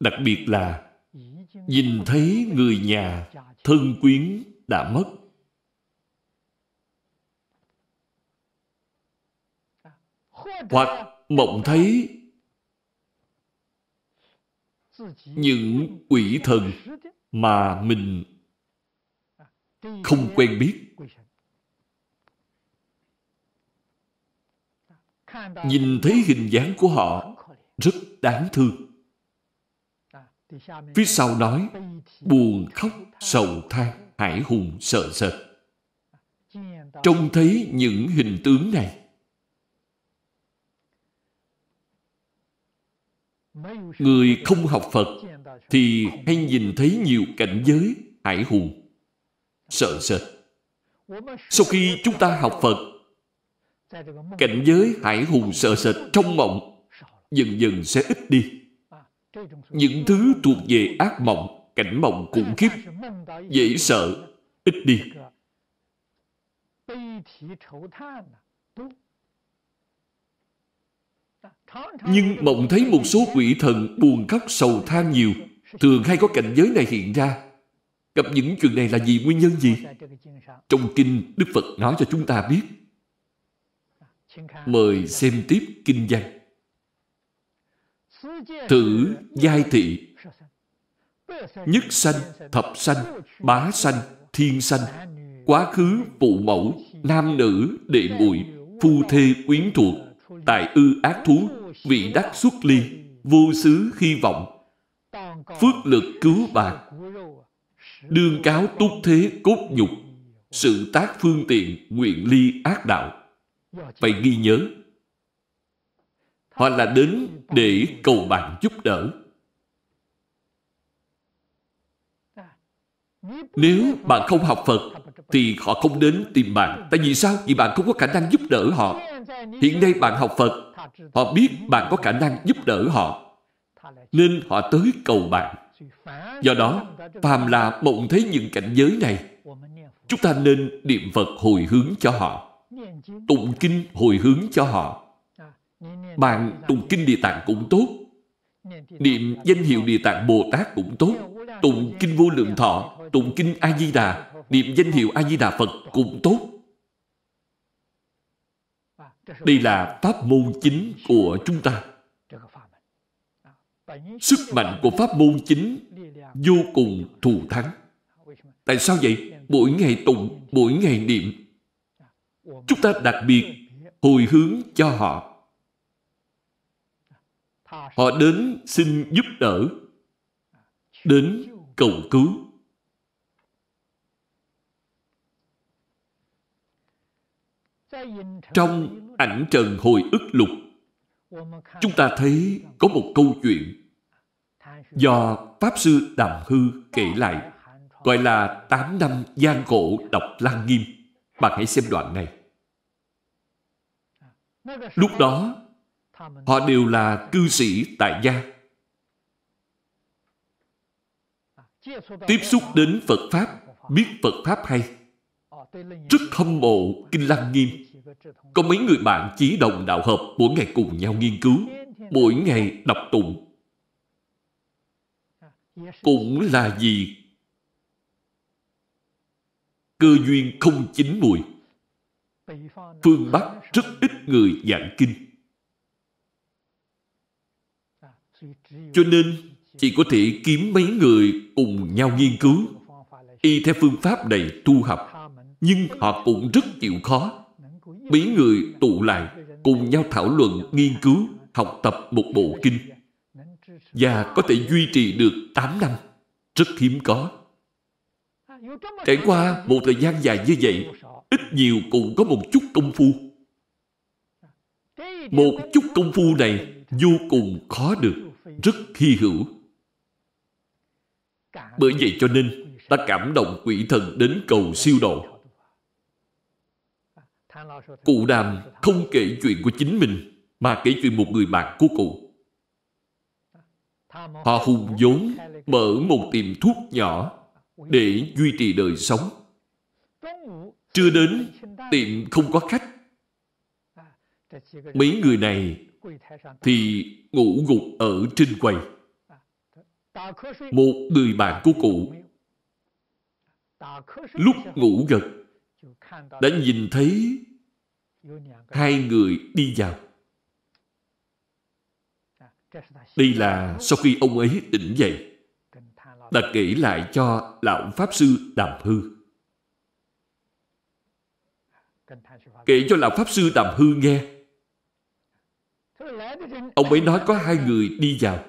đặc biệt là nhìn thấy người nhà thân quyến đã mất hoặc mộng thấy những quỷ thần mà mình không quen biết nhìn thấy hình dáng của họ rất đáng thương phía sau nói buồn khóc sầu than hải hùng sợ sệt trông thấy những hình tướng này người không học phật thì hay nhìn thấy nhiều cảnh giới hải hùng sợ sệt sau khi chúng ta học phật cảnh giới hải hùng sợ sệt trong mộng dần dần sẽ ít đi những thứ thuộc về ác mộng cảnh mộng khủng khiếp dễ sợ ít đi nhưng mộng thấy một số quỷ thần buồn khóc sầu than nhiều thường hay có cảnh giới này hiện ra gặp những chuyện này là vì nguyên nhân gì trong kinh đức phật nói cho chúng ta biết Mời xem tiếp kinh văn Thử giai thị Nhất sanh, thập sanh, bá sanh, thiên sanh Quá khứ phụ mẫu, nam nữ, đệ muội Phu thê quyến thuộc, tài ư ác thú Vị đắc xuất ly, vô xứ hy vọng Phước lực cứu bạc Đương cáo túc thế cốt nhục Sự tác phương tiện nguyện ly ác đạo phải ghi nhớ hoặc là đến để cầu bạn giúp đỡ nếu bạn không học phật thì họ không đến tìm bạn tại vì sao vì bạn không có khả năng giúp đỡ họ hiện nay bạn học phật họ biết bạn có khả năng giúp đỡ họ nên họ tới cầu bạn do đó phàm là mộng thấy những cảnh giới này chúng ta nên niệm phật hồi hướng cho họ tụng kinh hồi hướng cho họ. À, Bạn tụng kinh Địa Tạng cũng tốt, niệm danh hiệu Địa Tạng Bồ Tát cũng tốt, tụng kinh Vô Lượng Thọ, tụng kinh A Di Đà, niệm danh hiệu A Di Đà Phật cũng tốt. À, Đây là pháp môn chính của chúng ta. À, Sức mạnh của pháp môn chính vô cùng thù thắng. Tại sao vậy? Mỗi ngày tụng, mỗi ngày niệm, chúng ta đặc biệt hồi hướng cho họ họ đến xin giúp đỡ đến cầu cứu trong ảnh trần hồi ức lục chúng ta thấy có một câu chuyện do pháp sư đàm hư kể lại gọi là tám năm gian khổ độc lan nghiêm bạn hãy xem đoạn này Lúc đó, họ đều là cư sĩ tại gia. Tiếp xúc đến Phật Pháp, biết Phật Pháp hay. Rất hâm mộ Kinh Lăng Nghiêm. Có mấy người bạn chí đồng đạo hợp mỗi ngày cùng nhau nghiên cứu, mỗi ngày đọc tụng. Cũng là gì? Cơ duyên không chín mùi. Phương Bắc rất ít người giảng kinh. Cho nên, chỉ có thể kiếm mấy người cùng nhau nghiên cứu, y theo phương pháp này tu học. Nhưng họ cũng rất chịu khó. Mấy người tụ lại, cùng nhau thảo luận, nghiên cứu, học tập một bộ kinh. Và có thể duy trì được 8 năm. Rất hiếm có. Trải qua một thời gian dài như vậy, ít nhiều cũng có một chút công phu. Một chút công phu này vô cùng khó được, rất hy hữu. Bởi vậy cho nên, ta cảm động quỷ thần đến cầu siêu độ. Cụ Đàm không kể chuyện của chính mình, mà kể chuyện một người bạn của cụ. Họ hùng vốn mở một tiệm thuốc nhỏ để duy trì đời sống. Chưa đến, tiệm không có khách. Mấy người này thì ngủ gục ở trên quầy. Một người bạn của cụ lúc ngủ gật đã nhìn thấy hai người đi vào. Đây là sau khi ông ấy tỉnh dậy đã kể lại cho lão Pháp Sư Đàm Hư. kể cho lão pháp sư đàm hư nghe ông ấy nói có hai người đi vào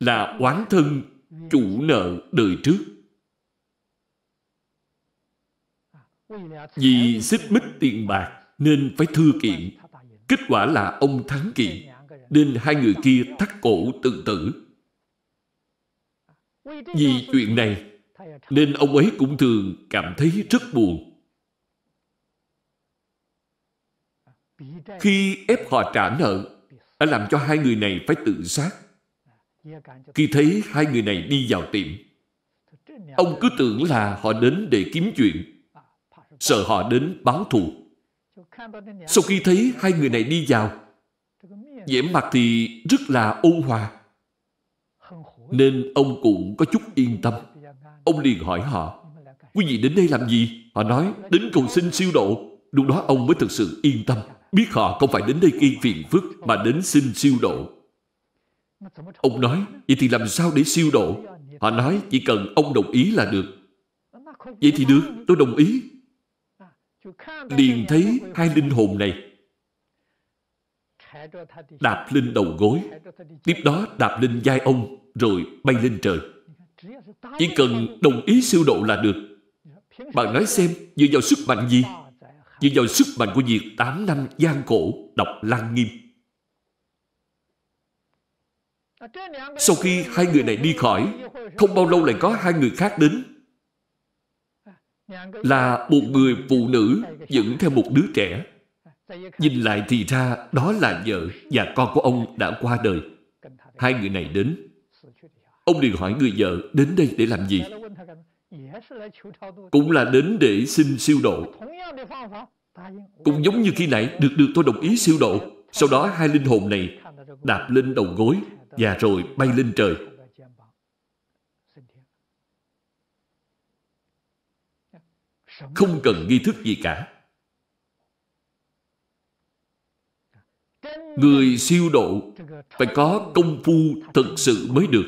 là oán thân chủ nợ đời trước vì xích mích tiền bạc nên phải thư kiện kết quả là ông thắng kiện nên hai người kia thắt cổ tự tử vì chuyện này nên ông ấy cũng thường cảm thấy rất buồn. Khi ép họ trả nợ, đã làm cho hai người này phải tự sát. Khi thấy hai người này đi vào tiệm, ông cứ tưởng là họ đến để kiếm chuyện, sợ họ đến báo thù. Sau khi thấy hai người này đi vào, vẻ mặt thì rất là ôn hòa, nên ông cũng có chút yên tâm. Ông liền hỏi họ, quý vị đến đây làm gì? Họ nói, đến cầu xin siêu độ. Lúc đó ông mới thực sự yên tâm, biết họ không phải đến đây gây phiền phức mà đến xin siêu độ. Ông nói, vậy thì làm sao để siêu độ? Họ nói, chỉ cần ông đồng ý là được. Vậy thì được, tôi đồng ý. Liền thấy hai linh hồn này đạp lên đầu gối, tiếp đó đạp lên vai ông, rồi bay lên trời. Chỉ cần đồng ý siêu độ là được Bạn nói xem dựa vào sức mạnh gì Dựa vào sức mạnh của việc 8 năm gian cổ đọc Lan Nghiêm Sau khi hai người này đi khỏi Không bao lâu lại có hai người khác đến Là một người phụ nữ dẫn theo một đứa trẻ Nhìn lại thì ra đó là vợ và con của ông đã qua đời Hai người này đến Ông liền hỏi người vợ đến đây để làm gì? Cũng là đến để xin siêu độ. Cũng giống như khi nãy được được tôi đồng ý siêu độ. Sau đó hai linh hồn này đạp lên đầu gối và rồi bay lên trời. Không cần nghi thức gì cả. Người siêu độ phải có công phu thật sự mới được.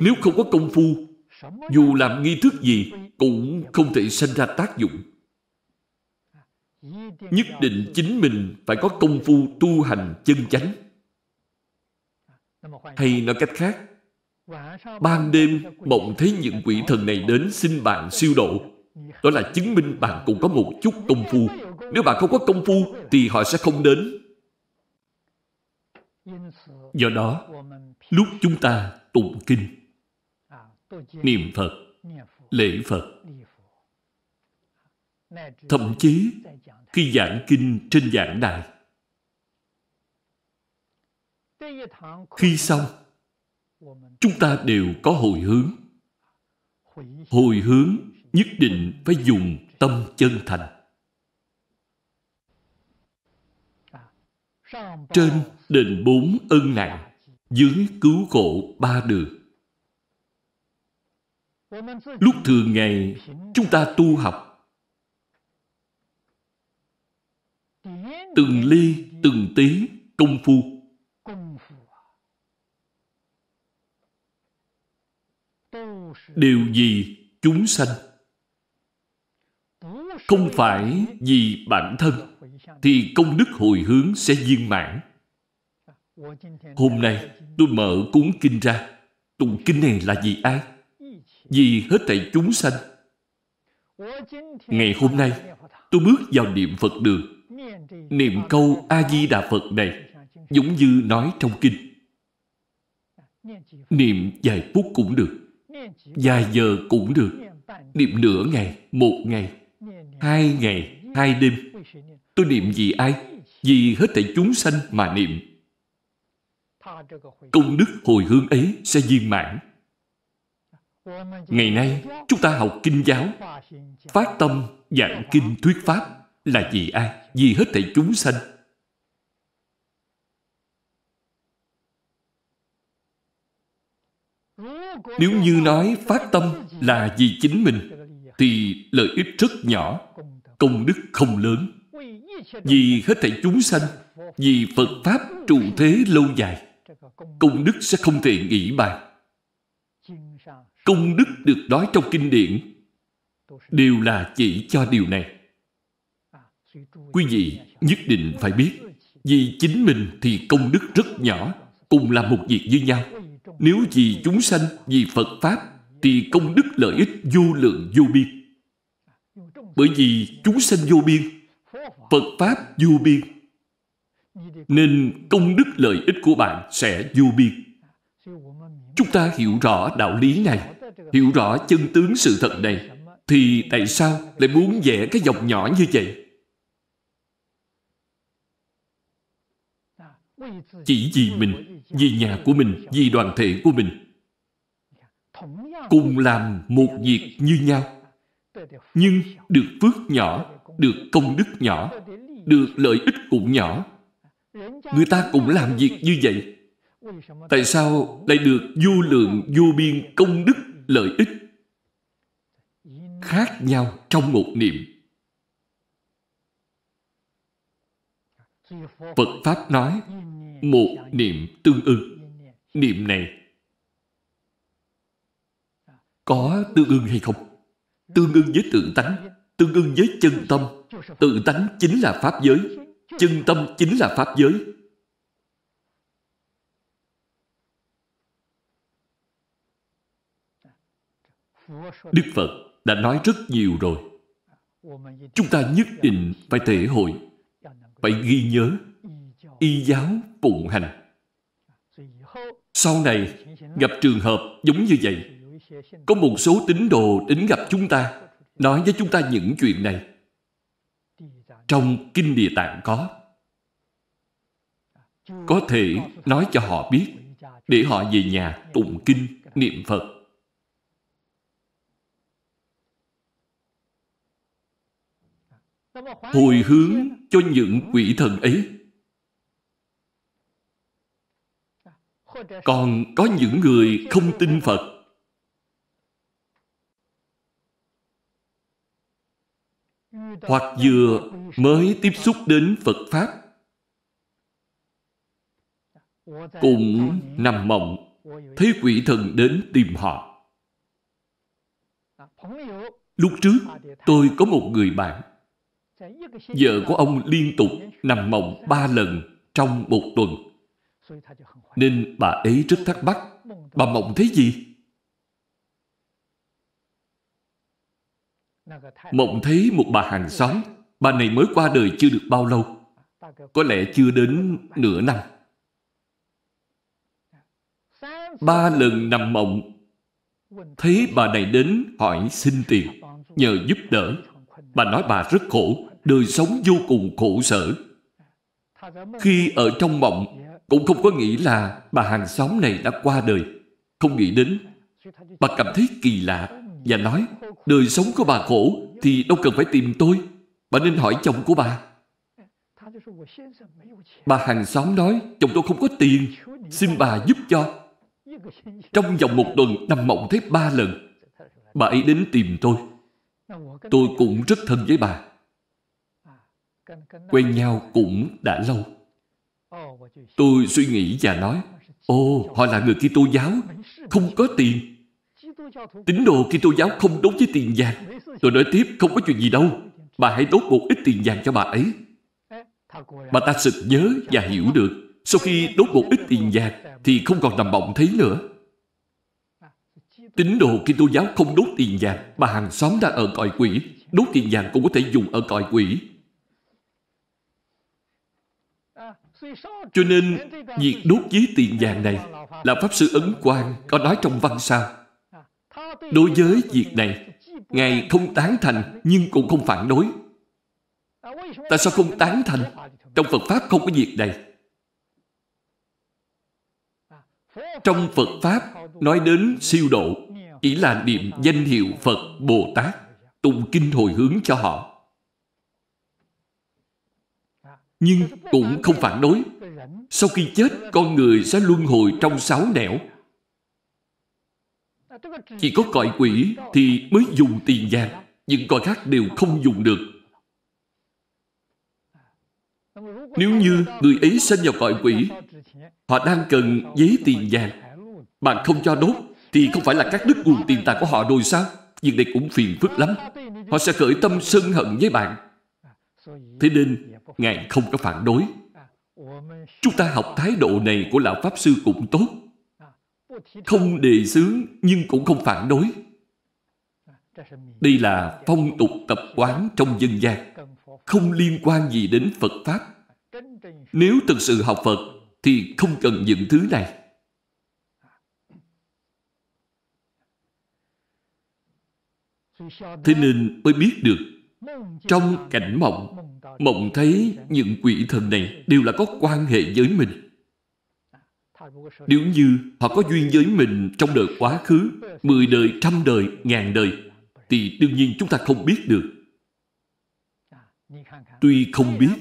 Nếu không có công phu, dù làm nghi thức gì cũng không thể sinh ra tác dụng. Nhất định chính mình phải có công phu tu hành chân chánh. Hay nói cách khác, ban đêm mộng thấy những quỷ thần này đến xin bạn siêu độ. Đó là chứng minh bạn cũng có một chút công phu. Nếu bạn không có công phu thì họ sẽ không đến. Do đó, lúc chúng ta tụng kinh, niệm Phật, lễ Phật. Thậm chí khi giảng kinh trên giảng đài, khi xong, chúng ta đều có hồi hướng. Hồi hướng nhất định phải dùng tâm chân thành. Trên đền bốn ân nặng, dưới cứu khổ ba đường. Lúc thường ngày chúng ta tu học Từng ly, từng tí công phu đều vì chúng sanh Không phải vì bản thân Thì công đức hồi hướng sẽ viên mãn Hôm nay tôi mở cuốn kinh ra Tụng kinh này là gì ai? vì hết thảy chúng sanh. Ngày hôm nay, tôi bước vào niệm Phật đường. Niệm câu A-di-đà Phật này, giống như nói trong kinh. Niệm vài phút cũng được, vài giờ cũng được, niệm nửa ngày, một ngày, hai ngày, hai đêm. Tôi niệm vì ai? Vì hết thảy chúng sanh mà niệm. Công đức hồi hương ấy sẽ viên mãn. Ngày nay, chúng ta học kinh giáo, phát tâm, giảng kinh thuyết pháp là vì ai? Vì hết thảy chúng sanh. Nếu như nói phát tâm là vì chính mình, thì lợi ích rất nhỏ, công đức không lớn. Vì hết thảy chúng sanh, vì Phật Pháp trụ thế lâu dài, công đức sẽ không thể nghĩ bàn công đức được nói trong kinh điển đều là chỉ cho điều này. Quý vị nhất định phải biết vì chính mình thì công đức rất nhỏ cùng làm một việc với nhau. Nếu vì chúng sanh, vì Phật Pháp thì công đức lợi ích vô lượng vô biên. Bởi vì chúng sanh vô biên, Phật Pháp vô biên, nên công đức lợi ích của bạn sẽ vô biên. Chúng ta hiểu rõ đạo lý này, hiểu rõ chân tướng sự thật này, thì tại sao lại muốn vẽ cái dòng nhỏ như vậy? Chỉ vì mình, vì nhà của mình, vì đoàn thể của mình. Cùng làm một việc như nhau. Nhưng được phước nhỏ, được công đức nhỏ, được lợi ích cũng nhỏ. Người ta cũng làm việc như vậy tại sao lại được vô lượng vô biên công đức lợi ích khác nhau trong một niệm phật pháp nói một niệm tương ưng niệm này có tương ưng hay không tương ưng với tượng tánh tương ưng với chân tâm tự tánh chính là pháp giới chân tâm chính là pháp giới Đức Phật đã nói rất nhiều rồi. Chúng ta nhất định phải thể hội, phải ghi nhớ, y giáo phụng hành. Sau này, gặp trường hợp giống như vậy, có một số tín đồ đến gặp chúng ta, nói với chúng ta những chuyện này. Trong Kinh Địa Tạng có. Có thể nói cho họ biết, để họ về nhà tụng kinh, niệm Phật, hồi hướng cho những quỷ thần ấy còn có những người không tin phật hoặc vừa mới tiếp xúc đến phật pháp cũng nằm mộng thấy quỷ thần đến tìm họ lúc trước tôi có một người bạn Vợ của ông liên tục nằm mộng ba lần trong một tuần. Nên bà ấy rất thắc mắc, bà mộng thấy gì? Mộng thấy một bà hàng xóm, bà này mới qua đời chưa được bao lâu. Có lẽ chưa đến nửa năm. Ba lần nằm mộng, thấy bà này đến hỏi xin tiền, nhờ giúp đỡ. Bà nói bà rất khổ, đời sống vô cùng khổ sở. Khi ở trong mộng, cũng không có nghĩ là bà hàng xóm này đã qua đời. Không nghĩ đến. Bà cảm thấy kỳ lạ và nói, đời sống của bà khổ thì đâu cần phải tìm tôi. Bà nên hỏi chồng của bà. Bà hàng xóm nói, chồng tôi không có tiền, xin bà giúp cho. Trong vòng một tuần nằm mộng thấy ba lần, bà ấy đến tìm tôi. Tôi cũng rất thân với bà quen nhau cũng đã lâu tôi suy nghĩ và nói ồ họ là người kitô giáo không có tiền tín đồ kitô giáo không đốt với tiền vàng tôi nói tiếp không có chuyện gì đâu bà hãy đốt một ít tiền vàng cho bà ấy bà ta sực nhớ và hiểu được sau khi đốt một ít tiền vàng thì không còn nằm bọng thấy nữa tín đồ Kitô giáo không đốt tiền vàng Bà hàng xóm ra ở cõi quỷ đốt tiền vàng cũng có thể dùng ở cõi quỷ Cho nên, việc đốt giấy tiền vàng này là Pháp Sư Ấn Quang có nói trong văn sao. Đối với việc này, Ngài không tán thành nhưng cũng không phản đối. Tại sao không tán thành? Trong Phật Pháp không có việc này. Trong Phật Pháp nói đến siêu độ chỉ là niệm danh hiệu Phật Bồ Tát tụng kinh hồi hướng cho họ nhưng cũng không phản đối. Sau khi chết, con người sẽ luân hồi trong sáu nẻo. Chỉ có cõi quỷ thì mới dùng tiền vàng, những cõi khác đều không dùng được. Nếu như người ấy sinh vào cõi quỷ, họ đang cần giấy tiền vàng, bạn không cho đốt, thì không phải là các đức nguồn tiền tài của họ rồi sao? Việc này cũng phiền phức lắm. Họ sẽ khởi tâm sân hận với bạn, Thế nên, Ngài không có phản đối. Chúng ta học thái độ này của Lão Pháp Sư cũng tốt. Không đề xướng nhưng cũng không phản đối. Đây là phong tục tập quán trong dân gian, không liên quan gì đến Phật Pháp. Nếu thực sự học Phật, thì không cần những thứ này. Thế nên mới biết được trong cảnh mộng Mộng thấy những quỷ thần này Đều là có quan hệ với mình Nếu như họ có duyên với mình Trong đời quá khứ Mười đời, trăm đời, ngàn đời Thì đương nhiên chúng ta không biết được Tuy không biết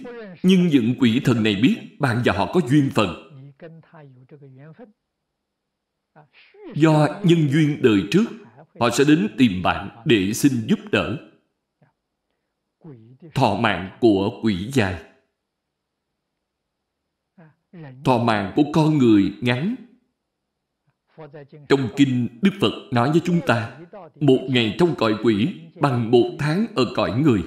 Nhưng những quỷ thần này biết Bạn và họ có duyên phần Do nhân duyên đời trước Họ sẽ đến tìm bạn để xin giúp đỡ thọ mạng của quỷ dài thọ mạng của con người ngắn trong kinh đức phật nói với chúng ta một ngày trong cõi quỷ bằng một tháng ở cõi người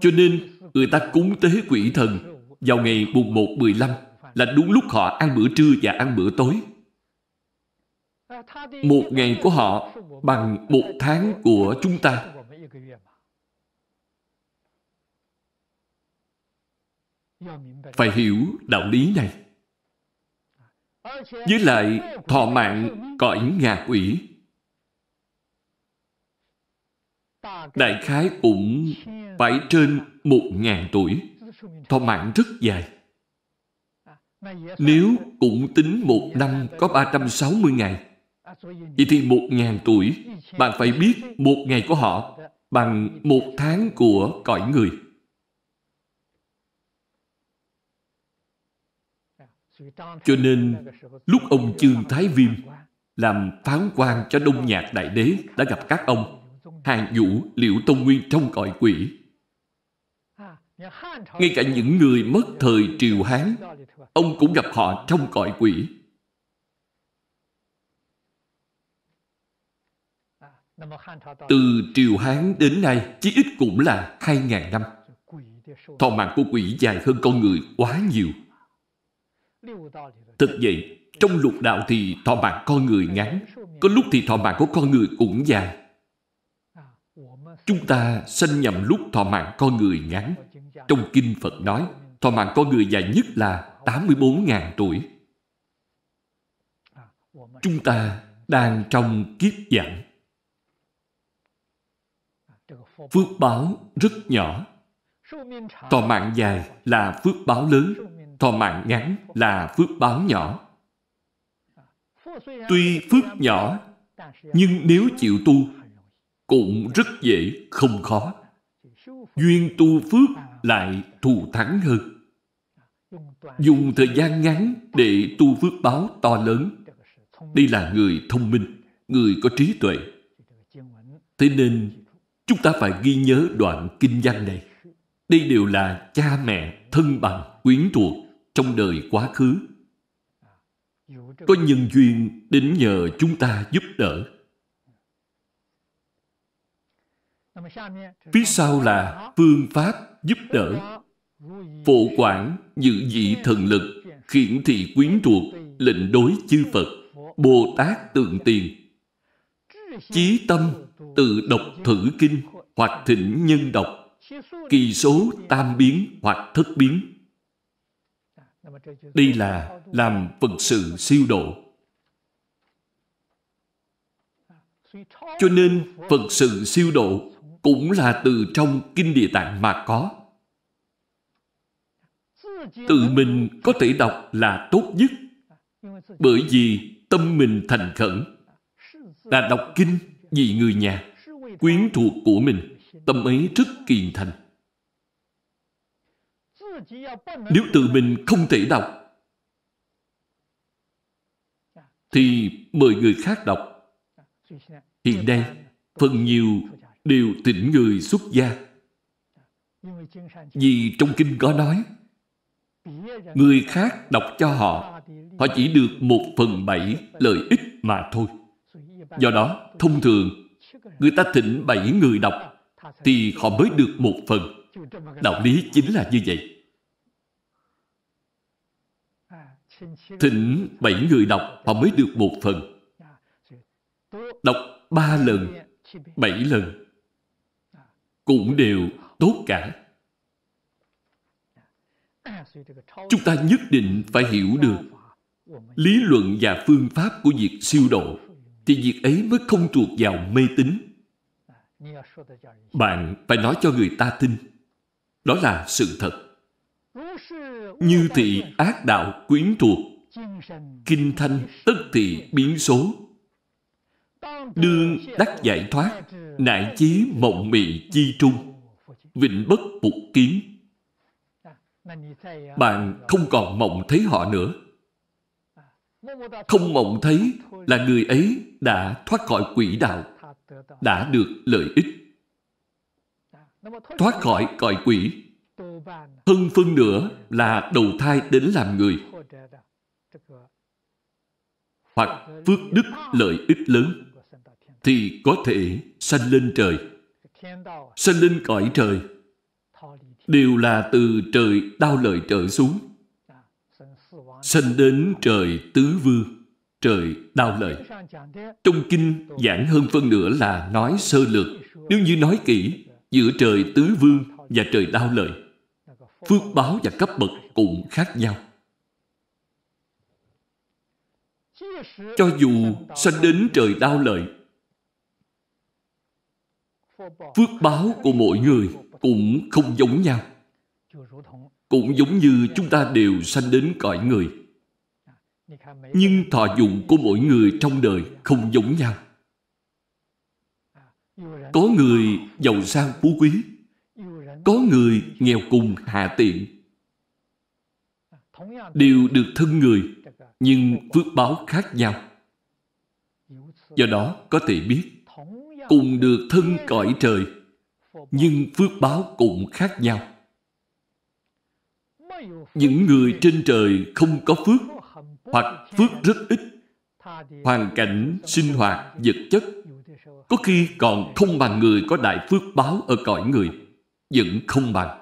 cho nên người ta cúng tế quỷ thần vào ngày mùng mười lăm là đúng lúc họ ăn bữa trưa và ăn bữa tối. Một ngày của họ bằng một tháng của chúng ta. Phải hiểu đạo lý này. Với lại thọ mạng cõi ngạ quỷ. Đại khái cũng phải trên một ngàn tuổi. Thọ mạng rất dài. Nếu cũng tính một năm có 360 ngày, vậy thì một ngàn tuổi, bạn phải biết một ngày của họ bằng một tháng của cõi người. Cho nên, lúc ông Trương Thái Viêm làm phán quan cho Đông Nhạc Đại Đế đã gặp các ông, Hàng Vũ, Liễu Tông Nguyên trong cõi quỷ. Ngay cả những người mất thời triều Hán, ông cũng gặp họ trong cõi quỷ. Từ triều Hán đến nay, chí ít cũng là hai ngàn năm. Thọ mạng của quỷ dài hơn con người quá nhiều. Thật vậy, trong lục đạo thì thọ mạng con người ngắn, có lúc thì thọ mạng của con người cũng dài. À, Chúng ta sanh nhầm lúc thọ mạng con người ngắn. Trong Kinh Phật nói, thọ mạng con người dài nhất là 84.000 tuổi. À, Chúng ta đang trong kiếp giảng. À, phước báo rất nhỏ. Thọ mạng dài là phước báo lớn thọ mạng ngắn là phước báo nhỏ. Tuy phước nhỏ, nhưng nếu chịu tu, cũng rất dễ, không khó. Duyên tu phước lại thù thắng hơn. Dùng thời gian ngắn để tu phước báo to lớn. Đây là người thông minh, người có trí tuệ. Thế nên, chúng ta phải ghi nhớ đoạn kinh văn này. Đây đều là cha mẹ thân bằng quyến thuộc trong đời quá khứ có nhân duyên đến nhờ chúng ta giúp đỡ phía sau là phương pháp giúp đỡ phổ quản dự dị thần lực khiển thị quyến thuộc lệnh đối chư phật bồ tát tượng tiền chí tâm tự đọc thử kinh hoặc thỉnh nhân đọc kỳ số tam biến hoặc thất biến đây là làm Phật sự siêu độ. Cho nên Phật sự siêu độ cũng là từ trong Kinh Địa Tạng mà có. Tự mình có thể đọc là tốt nhất bởi vì tâm mình thành khẩn là đọc kinh vì người nhà quyến thuộc của mình tâm ấy rất kiền thành nếu tự mình không thể đọc Thì mời người khác đọc Hiện nay Phần nhiều đều tỉnh người xuất gia Vì trong kinh có nói Người khác đọc cho họ Họ chỉ được một phần bảy lợi ích mà thôi Do đó thông thường Người ta thỉnh bảy người đọc Thì họ mới được một phần Đạo lý chính là như vậy Thỉnh bảy người đọc họ mới được một phần. Đọc ba lần, bảy lần cũng đều tốt cả. Chúng ta nhất định phải hiểu được lý luận và phương pháp của việc siêu độ thì việc ấy mới không thuộc vào mê tín. Bạn phải nói cho người ta tin. Đó là sự thật. Như thị ác đạo quyến thuộc Kinh thanh tất thị biến số Đương đắc giải thoát Nại chí mộng mị chi trung Vịnh bất phục kiến Bạn không còn mộng thấy họ nữa Không mộng thấy là người ấy đã thoát khỏi quỷ đạo Đã được lợi ích Thoát khỏi cõi quỷ hơn phân nửa là đầu thai đến làm người hoặc phước đức lợi ích lớn thì có thể sanh lên trời. Sanh lên cõi trời đều là từ trời đau lợi trở xuống. Sanh đến trời tứ vương, trời đau lợi. Trong kinh giảng hơn phân nửa là nói sơ lược. Nếu như nói kỹ, giữa trời tứ vương và trời đau lợi phước báo và cấp bậc cũng khác nhau. Cho dù sanh đến trời đau lợi, phước báo của mỗi người cũng không giống nhau. Cũng giống như chúng ta đều sanh đến cõi người. Nhưng thọ dụng của mỗi người trong đời không giống nhau. Có người giàu sang phú quý, có người nghèo cùng hạ tiện. Đều được thân người, nhưng phước báo khác nhau. Do đó có thể biết, cùng được thân cõi trời, nhưng phước báo cũng khác nhau. Những người trên trời không có phước, hoặc phước rất ít, hoàn cảnh, sinh hoạt, vật chất, có khi còn không bằng người có đại phước báo ở cõi người vẫn không bằng.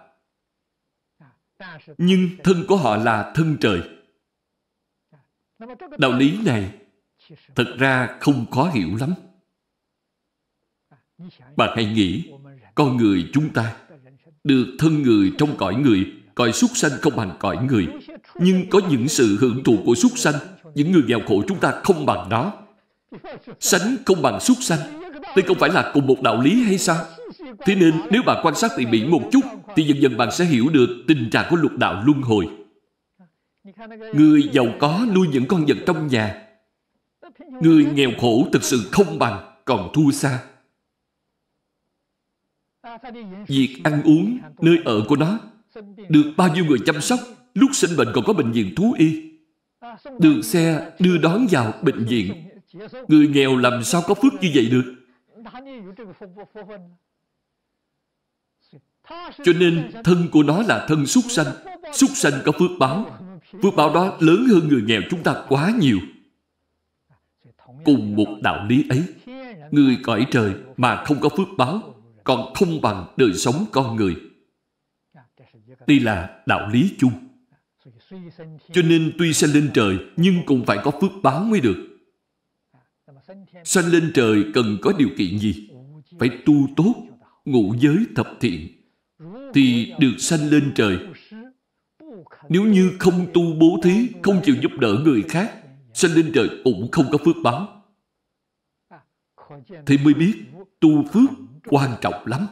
Nhưng thân của họ là thân trời. Đạo lý này thật ra không khó hiểu lắm. Bạn hãy nghĩ, con người chúng ta được thân người trong cõi người, cõi súc sanh không bằng cõi người. Nhưng có những sự hưởng thụ của súc sanh, những người nghèo khổ chúng ta không bằng nó. Sánh không bằng súc sanh. Đây không phải là cùng một đạo lý hay sao? Thế nên nếu bạn quan sát tỉ mỉ một chút Thì dần dần bạn sẽ hiểu được tình trạng của lục đạo luân hồi Người giàu có nuôi những con vật trong nhà Người nghèo khổ thực sự không bằng Còn thua xa Việc ăn uống, nơi ở của nó Được bao nhiêu người chăm sóc Lúc sinh bệnh còn có bệnh viện thú y Được xe đưa đón vào bệnh viện Người nghèo làm sao có phước như vậy được cho nên thân của nó là thân súc sanh Súc sanh có phước báo Phước báo đó lớn hơn người nghèo chúng ta quá nhiều Cùng một đạo lý ấy Người cõi trời mà không có phước báo Còn không bằng đời sống con người Đây là đạo lý chung Cho nên tuy sanh lên trời Nhưng cũng phải có phước báo mới được Sanh lên trời cần có điều kiện gì? Phải tu tốt, ngũ giới thập thiện thì được sanh lên trời. Nếu như không tu bố thí, không chịu giúp đỡ người khác, sanh lên trời cũng không có phước báo. Thì mới biết tu phước quan trọng lắm.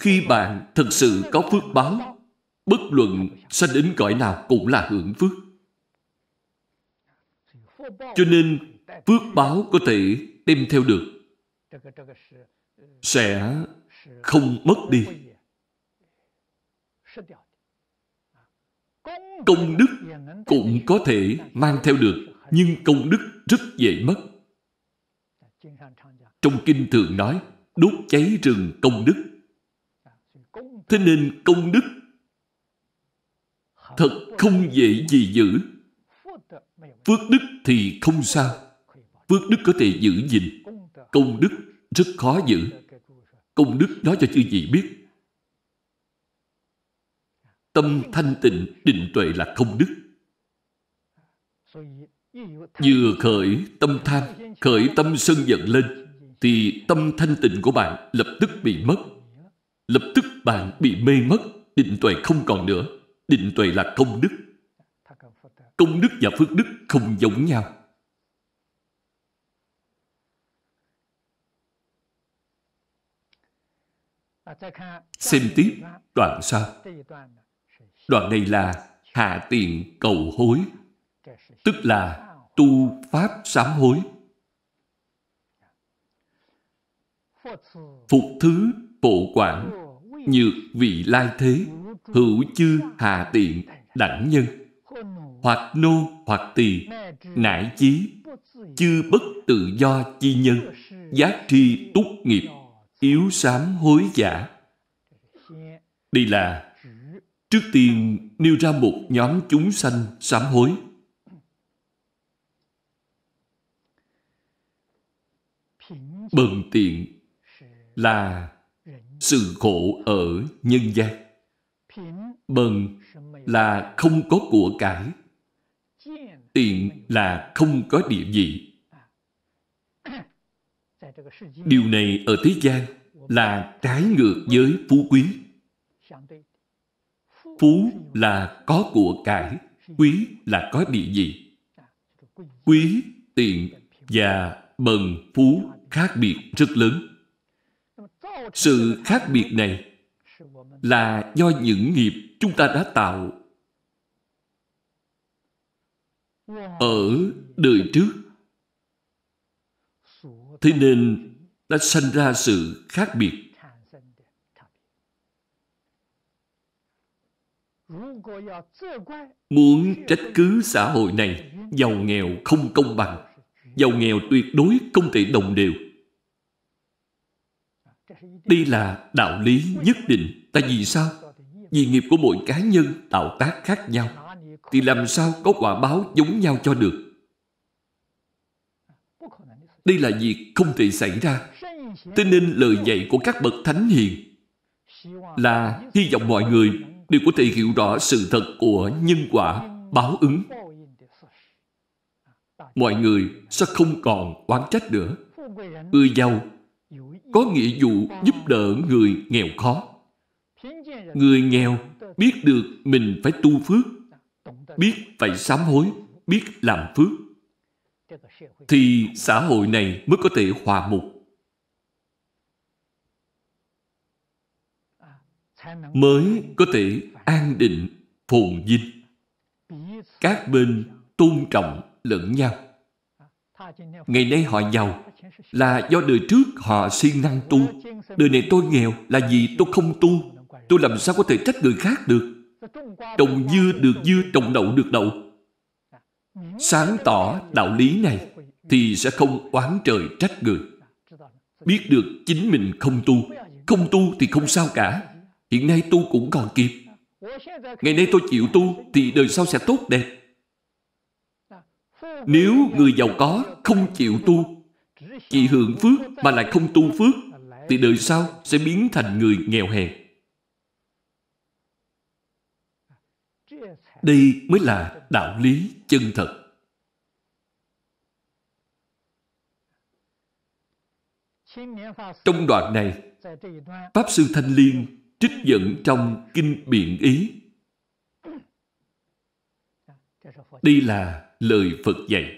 Khi bạn thật sự có phước báo, bất luận sanh đến cõi nào cũng là hưởng phước. Cho nên, phước báo có thể đem theo được sẽ không mất đi công đức cũng có thể mang theo được, nhưng công đức rất dễ mất. Trong kinh thường nói, đốt cháy rừng công đức. Thế nên công đức thật không dễ gì giữ. Phước đức thì không sao. Phước đức có thể giữ gìn. Công đức rất khó giữ. Công đức nói cho chư vị biết Tâm thanh tịnh, định tuệ là công đức. Vừa khởi tâm tham, khởi tâm sân giận lên, thì tâm thanh tịnh của bạn lập tức bị mất. Lập tức bạn bị mê mất, định tuệ không còn nữa. Định tuệ là công đức. Công đức và phước đức không giống nhau. Xem tiếp đoạn sau. Đoạn này là hạ tiện cầu hối, tức là tu pháp sám hối. Phục thứ bộ quản, nhược vị lai thế, hữu chư hà tiện, đẳng nhân. Hoặc nô hoặc tỳ, nải chí, chư bất tự do chi nhân, giác tri túc nghiệp, yếu sám hối giả. Đây là Trước tiên nêu ra một nhóm chúng sanh sám hối. Bần tiện là sự khổ ở nhân gian. Bần là không có của cải. Tiện là không có địa vị. Điều này ở thế gian là trái ngược với phú quý. Phú là có của cải, quý là có địa vị. Quý, tiện và bần phú khác biệt rất lớn. Sự khác biệt này là do những nghiệp chúng ta đã tạo ở đời trước. Thế nên đã sanh ra sự khác biệt Muốn trách cứ xã hội này giàu nghèo không công bằng, giàu nghèo tuyệt đối không thể đồng đều. Đây là đạo lý nhất định. Tại vì sao? Vì nghiệp của mỗi cá nhân tạo tác khác nhau, thì làm sao có quả báo giống nhau cho được? Đây là việc không thể xảy ra. Thế nên lời dạy của các bậc thánh hiền là hy vọng mọi người đều có thể hiểu rõ sự thật của nhân quả, báo ứng. Mọi người sẽ không còn oán trách nữa. Người giàu có nghĩa vụ giúp đỡ người nghèo khó. Người nghèo biết được mình phải tu phước, biết phải sám hối, biết làm phước, thì xã hội này mới có thể hòa mục. mới có thể an định phồn vinh các bên tôn trọng lẫn nhau ngày nay họ giàu là do đời trước họ siêng năng tu đời này tôi nghèo là vì tôi không tu tôi làm sao có thể trách người khác được trồng dưa được dưa trồng đậu được đậu sáng tỏ đạo lý này thì sẽ không oán trời trách người biết được chính mình không tu không tu thì không sao cả Hiện nay tu cũng còn kịp Ngày nay tôi chịu tu Thì đời sau sẽ tốt đẹp Nếu người giàu có không chịu tu Chỉ hưởng phước mà lại không tu phước Thì đời sau sẽ biến thành người nghèo hèn Đây mới là đạo lý chân thật Trong đoạn này Pháp Sư Thanh Liên trích dẫn trong Kinh Biện Ý. Đây là lời Phật dạy.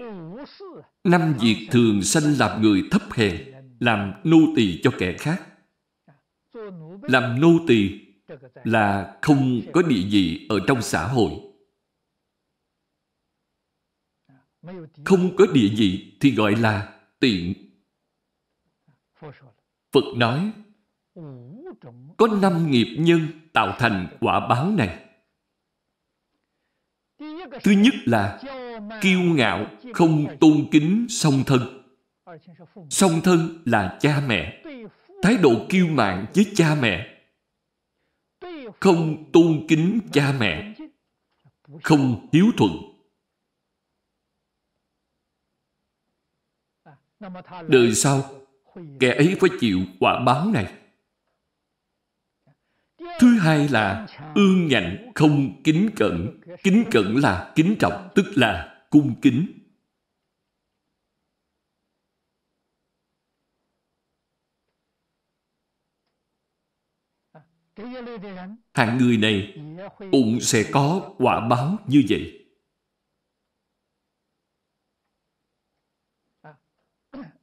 Năm việc thường sanh làm người thấp hèn, làm nô tỳ cho kẻ khác. Làm nô tỳ là không có địa vị ở trong xã hội. Không có địa vị thì gọi là tiện. Phật nói, có năm nghiệp nhân tạo thành quả báo này thứ nhất là kiêu ngạo không tôn kính song thân song thân là cha mẹ thái độ kiêu mạn với cha mẹ không tôn kính cha mẹ không hiếu thuận đời sau kẻ ấy phải chịu quả báo này Thứ hai là ương ngạnh không kính cẩn. Kính cẩn là kính trọng, tức là cung kính. Hạng người này cũng sẽ có quả báo như vậy.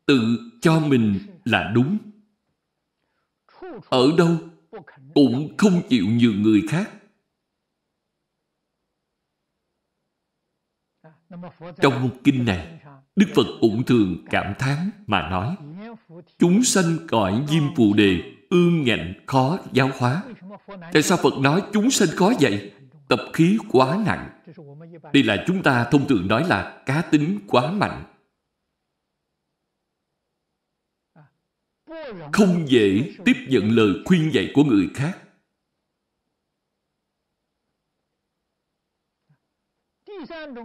Tự cho mình là đúng. Ở đâu cũng không chịu nhường người khác trong kinh này đức phật cũng thường cảm thán mà nói chúng sanh cõi diêm phù đề ương ngạnh khó giáo hóa tại sao phật nói chúng sanh khó vậy tập khí quá nặng đây là chúng ta thông thường nói là cá tính quá mạnh không dễ tiếp nhận lời khuyên dạy của người khác.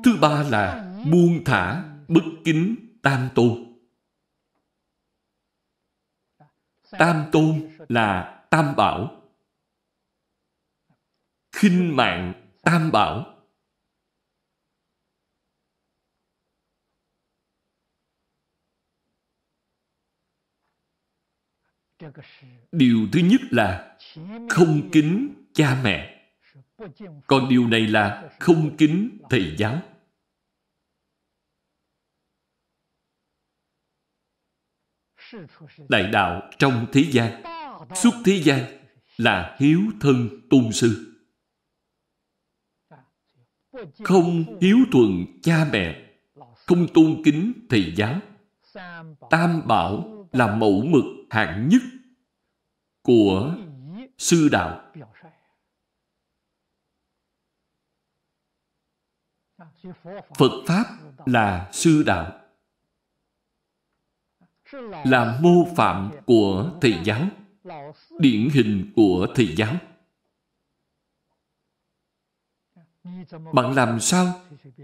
Thứ ba là buông thả, bất kính, tam tôn. Tam tôn là tam bảo. khinh mạng tam bảo điều thứ nhất là không kính cha mẹ còn điều này là không kính thầy giáo đại đạo trong thế gian suốt thế gian là hiếu thân tôn sư không hiếu thuận cha mẹ không tôn kính thầy giáo tam bảo là mẫu mực hạng nhất của sư đạo. Phật Pháp là sư đạo là mô phạm của thầy giáo điển hình của thầy giáo bạn làm sao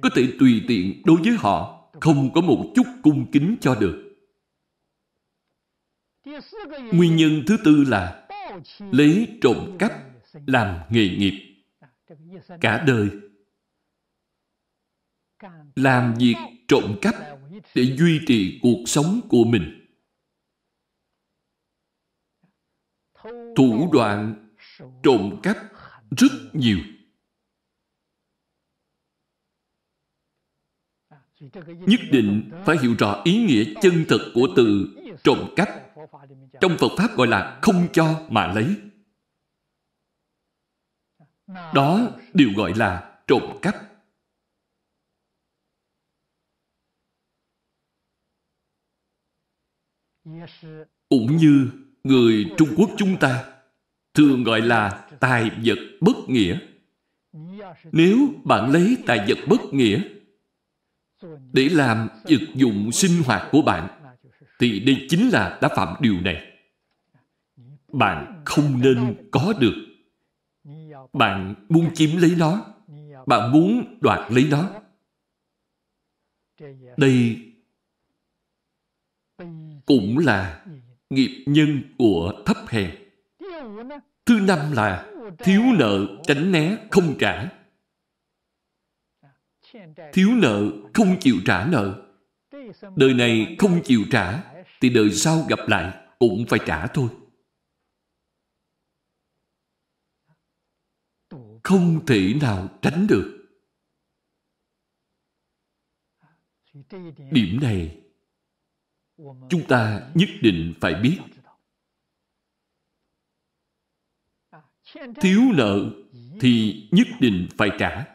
có thể tùy tiện đối với họ không có một chút cung kính cho được Nguyên nhân thứ tư là lấy trộm cắp làm nghề nghiệp cả đời. Làm việc trộm cắp để duy trì cuộc sống của mình. Thủ đoạn trộm cắp rất nhiều. Nhất định phải hiểu rõ ý nghĩa chân thật của từ trộm cắp trong Phật Pháp gọi là không cho mà lấy. Đó đều gọi là trộm cắp. Cũng như người Trung Quốc chúng ta thường gọi là tài vật bất nghĩa. Nếu bạn lấy tài vật bất nghĩa để làm vật dụng sinh hoạt của bạn thì đây chính là đã phạm điều này. Bạn không nên có được. Bạn muốn chiếm lấy nó. Bạn muốn đoạt lấy nó. Đây cũng là nghiệp nhân của thấp hèn. Thứ năm là thiếu nợ tránh né không trả. Thiếu nợ không chịu trả nợ. Đời này không chịu trả thì đời sau gặp lại cũng phải trả thôi. Không thể nào tránh được. Điểm này chúng ta nhất định phải biết. Thiếu nợ thì nhất định phải trả.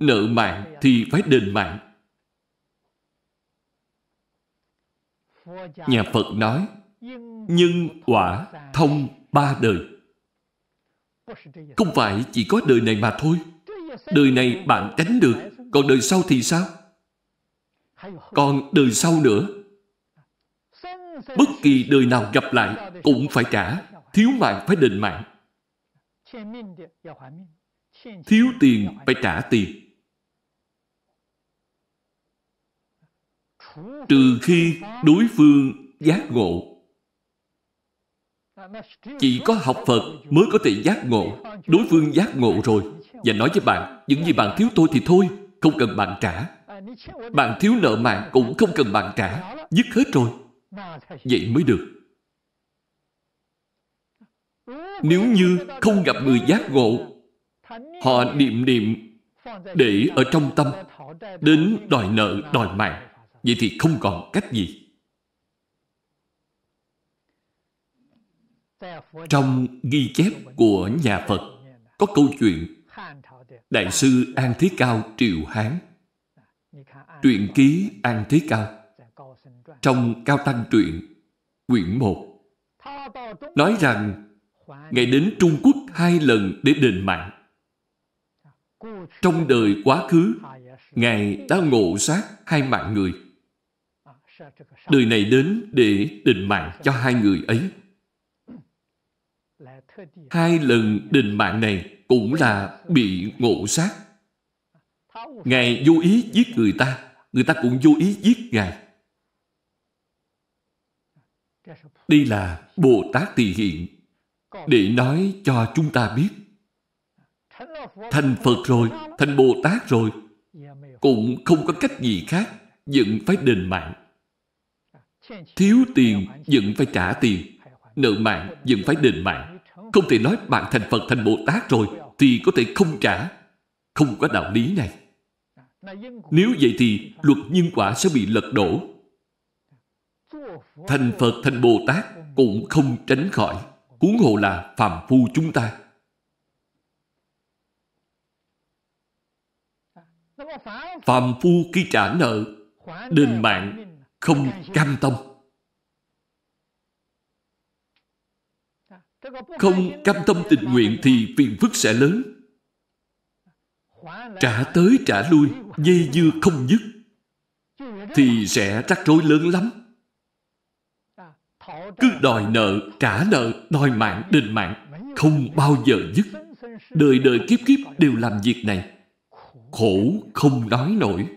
Nợ mạng thì phải đền mạng. Nhà Phật nói, nhân quả thông ba đời. Không phải chỉ có đời này mà thôi. Đời này bạn tránh được, còn đời sau thì sao? Còn đời sau nữa. Bất kỳ đời nào gặp lại cũng phải trả, thiếu mạng phải đền mạng. Thiếu tiền phải trả tiền trừ khi đối phương giác ngộ chỉ có học Phật mới có thể giác ngộ Đối phương giác ngộ rồi Và nói với bạn Những gì bạn thiếu tôi thì thôi Không cần bạn trả Bạn thiếu nợ mạng cũng không cần bạn trả Dứt hết rồi Vậy mới được Nếu như không gặp người giác ngộ Họ niệm niệm Để ở trong tâm Đến đòi nợ đòi mạng Vậy thì không còn cách gì. Trong ghi chép của nhà Phật có câu chuyện Đại sư An Thế Cao Triều Hán Truyện ký An Thế Cao Trong Cao Tăng Truyện quyển một Nói rằng Ngài đến Trung Quốc hai lần để đền mạng Trong đời quá khứ Ngài đã ngộ sát hai mạng người đời này đến để định mạng cho hai người ấy. Hai lần định mạng này cũng là bị ngộ sát. Ngài vô ý giết người ta, người ta cũng vô ý giết Ngài. Đây là Bồ Tát Tỳ Hiện để nói cho chúng ta biết thành Phật rồi, thành Bồ Tát rồi cũng không có cách gì khác vẫn phải đền mạng. Thiếu tiền vẫn phải trả tiền Nợ mạng vẫn phải đền mạng Không thể nói bạn thành Phật thành Bồ Tát rồi Thì có thể không trả Không có đạo lý này Nếu vậy thì luật nhân quả sẽ bị lật đổ Thành Phật thành Bồ Tát Cũng không tránh khỏi Huống hộ là phàm phu chúng ta Phàm phu khi trả nợ Đền mạng không cam tâm không cam tâm tình nguyện thì phiền phức sẽ lớn trả tới trả lui dây dưa không dứt thì sẽ rắc rối lớn lắm cứ đòi nợ trả nợ đòi mạng đền mạng không bao giờ dứt đời đời kiếp kiếp đều làm việc này khổ không nói nổi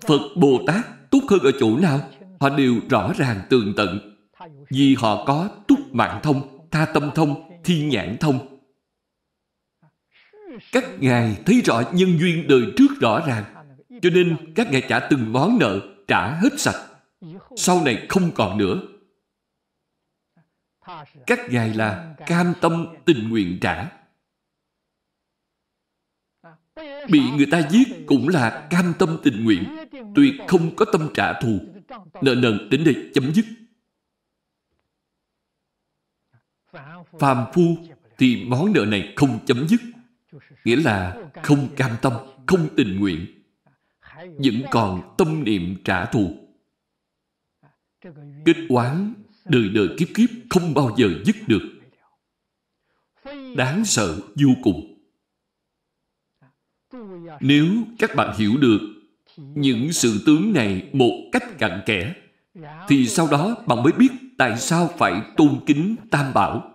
Phật Bồ Tát tốt hơn ở chỗ nào? Họ đều rõ ràng tường tận. Vì họ có túc mạng thông, tha tâm thông, thi nhãn thông. Các ngài thấy rõ nhân duyên đời trước rõ ràng. Cho nên các ngài trả từng món nợ, trả hết sạch. Sau này không còn nữa. Các ngài là cam tâm tình nguyện trả. Bị người ta giết cũng là cam tâm tình nguyện tuyệt không có tâm trả thù. Nợ nần đến đây chấm dứt. Phàm phu thì món nợ này không chấm dứt. Nghĩa là không cam tâm, không tình nguyện. Vẫn còn tâm niệm trả thù. Kết oán đời đời kiếp kiếp không bao giờ dứt được. Đáng sợ vô cùng. Nếu các bạn hiểu được những sự tướng này một cách cặn kẽ thì sau đó bạn mới biết tại sao phải tôn kính tam bảo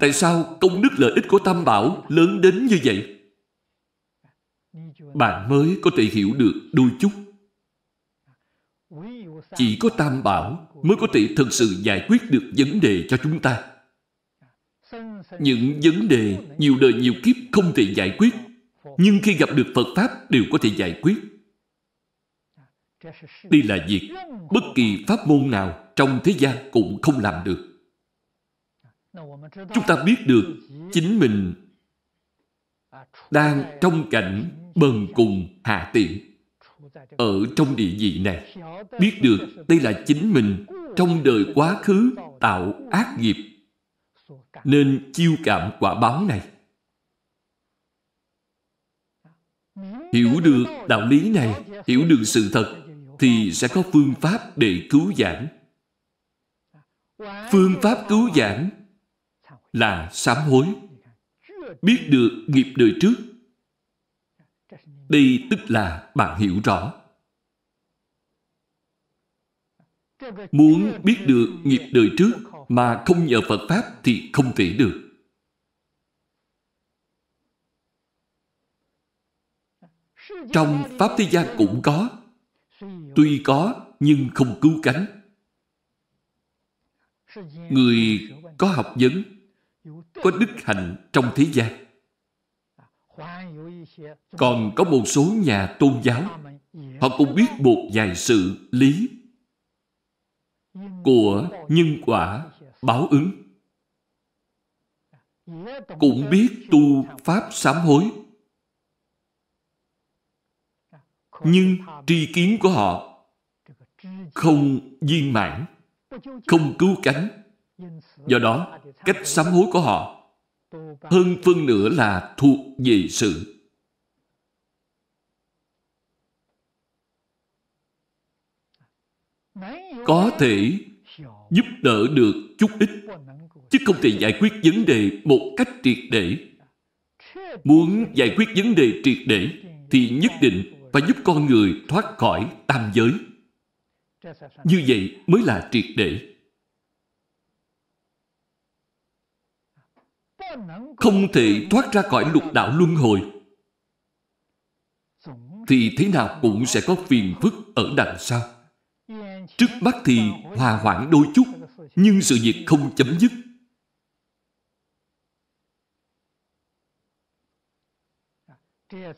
tại sao công đức lợi ích của tam bảo lớn đến như vậy bạn mới có thể hiểu được đôi chút chỉ có tam bảo mới có thể thực sự giải quyết được vấn đề cho chúng ta những vấn đề nhiều đời nhiều kiếp không thể giải quyết nhưng khi gặp được Phật Pháp đều có thể giải quyết. Đây là việc bất kỳ pháp môn nào trong thế gian cũng không làm được. Chúng ta biết được chính mình đang trong cảnh bần cùng hạ tiện ở trong địa vị này biết được đây là chính mình trong đời quá khứ tạo ác nghiệp nên chiêu cảm quả báo này Hiểu được đạo lý này, hiểu được sự thật, thì sẽ có phương pháp để cứu giảng. Phương pháp cứu giảng là sám hối. Biết được nghiệp đời trước. Đây tức là bạn hiểu rõ. Muốn biết được nghiệp đời trước mà không nhờ Phật Pháp thì không thể được. Trong Pháp Thế gian cũng có Tuy có nhưng không cứu cánh Người có học vấn Có đức hạnh trong thế gian Còn có một số nhà tôn giáo Họ cũng biết một vài sự lý Của nhân quả báo ứng Cũng biết tu Pháp sám hối nhưng tri kiến của họ không viên mãn, không cứu cánh. Do đó, cách sám hối của họ hơn phân nửa là thuộc về sự. Có thể giúp đỡ được chút ít, chứ không thể giải quyết vấn đề một cách triệt để. Muốn giải quyết vấn đề triệt để thì nhất định và giúp con người thoát khỏi tam giới. Như vậy mới là triệt để. Không thể thoát ra khỏi lục đạo luân hồi thì thế nào cũng sẽ có phiền phức ở đằng sau. Trước mắt thì hòa hoãn đôi chút, nhưng sự việc không chấm dứt.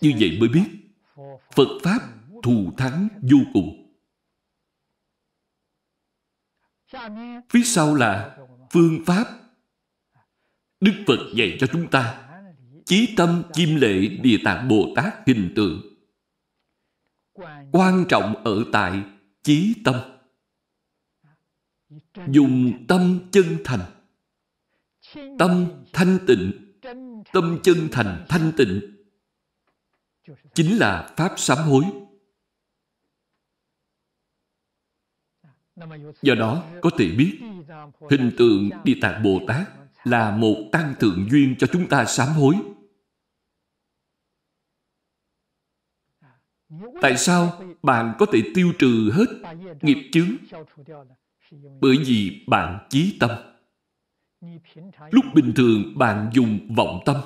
Như vậy mới biết Phật Pháp thù thắng vô cùng. Phía sau là phương pháp Đức Phật dạy cho chúng ta Chí tâm chim lệ Địa Tạng Bồ Tát hình tượng Quan trọng ở tại chí tâm Dùng tâm chân thành Tâm thanh tịnh Tâm chân thành thanh tịnh chính là pháp sám hối do đó có thể biết hình tượng đi tạng bồ tát là một tăng thượng duyên cho chúng ta sám hối tại sao bạn có thể tiêu trừ hết nghiệp chướng bởi vì bạn chí tâm lúc bình thường bạn dùng vọng tâm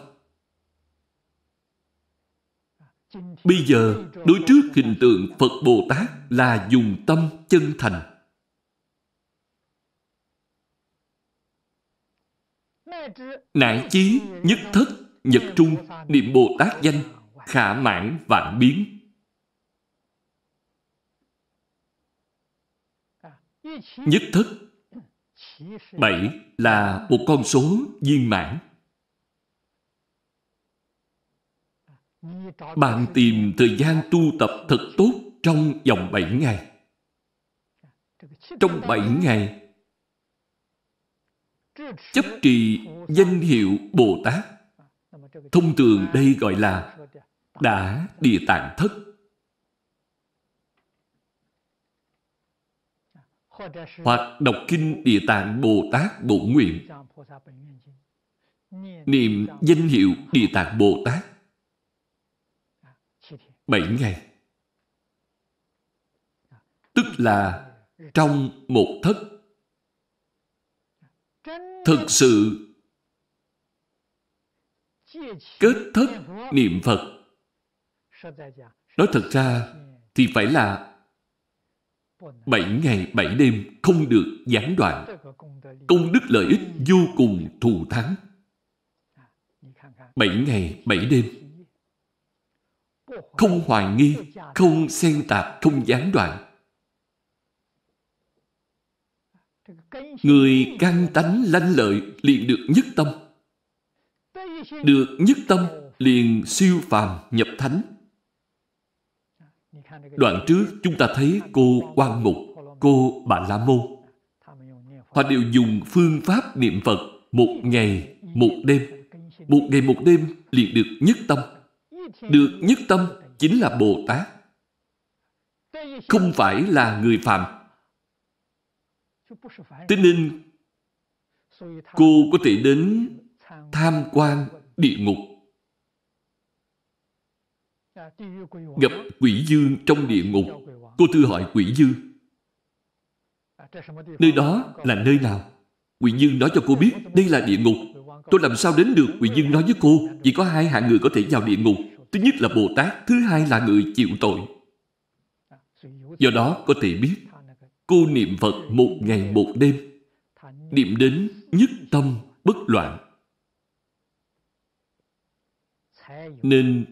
Bây giờ, đối trước hình tượng Phật Bồ Tát là dùng tâm chân thành. Nại chí nhất thất, nhật trung, niệm Bồ Tát danh, khả mãn vạn biến. Nhất thất, bảy là một con số viên mãn. Bạn tìm thời gian tu tập thật tốt trong vòng 7 ngày. Trong 7 ngày, chấp trì danh hiệu Bồ Tát. Thông thường đây gọi là đã địa tạng thất. Hoặc đọc kinh địa tạng Bồ Tát Bộ Nguyện. Niệm danh hiệu địa tạng Bồ Tát bảy ngày. Tức là trong một thất thực sự kết thất niệm Phật Nói thật ra thì phải là bảy ngày bảy đêm không được gián đoạn. Công đức lợi ích vô cùng thù thắng. bảy ngày bảy đêm không hoài nghi, không xen tạp, không gián đoạn. Người căn tánh lanh lợi liền được nhất tâm. Được nhất tâm liền siêu phàm nhập thánh. Đoạn trước chúng ta thấy cô quan Mục, cô Bà La Môn. Họ đều dùng phương pháp niệm Phật một ngày, một đêm. Một ngày một đêm liền được nhất tâm được nhất tâm chính là Bồ Tát. Không phải là người phàm. Thế nên cô có thể đến tham quan địa ngục. Gặp quỷ dương trong địa ngục. Cô thư hỏi quỷ dương. Nơi đó là nơi nào? Quỷ dương nói cho cô biết đây là địa ngục. Tôi làm sao đến được Quỷ Dương nói với cô Chỉ có hai hạng người có thể vào địa ngục Thứ nhất là Bồ Tát, thứ hai là người chịu tội. Do đó có thể biết, cô niệm Phật một ngày một đêm, niệm đến nhất tâm bất loạn. Nên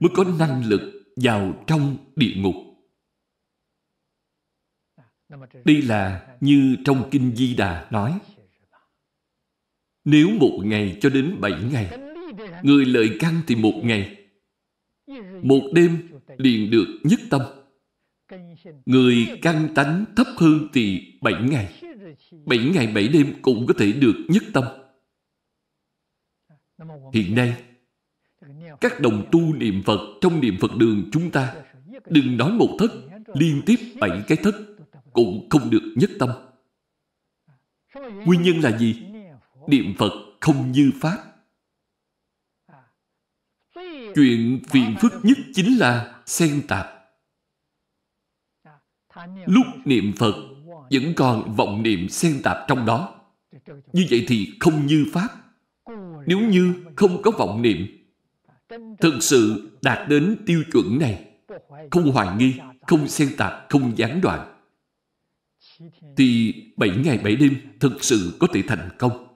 mới có năng lực vào trong địa ngục. Đây là như trong Kinh Di Đà nói. Nếu một ngày cho đến bảy ngày, người lợi căn thì một ngày, một đêm liền được nhất tâm. Người căn tánh thấp hơn thì bảy ngày. bảy ngày bảy đêm cũng có thể được nhất tâm. Hiện nay, các đồng tu niệm Phật trong niệm Phật đường chúng ta đừng nói một thất, liên tiếp bảy cái thất cũng không được nhất tâm. Nguyên nhân là gì? Niệm Phật không như Pháp. Chuyện phiền phức nhất chính là xen tạp. Lúc niệm Phật vẫn còn vọng niệm xen tạp trong đó. Như vậy thì không như Pháp. Nếu như không có vọng niệm, thực sự đạt đến tiêu chuẩn này, không hoài nghi, không xen tạp, không gián đoạn, thì bảy ngày bảy đêm thực sự có thể thành công.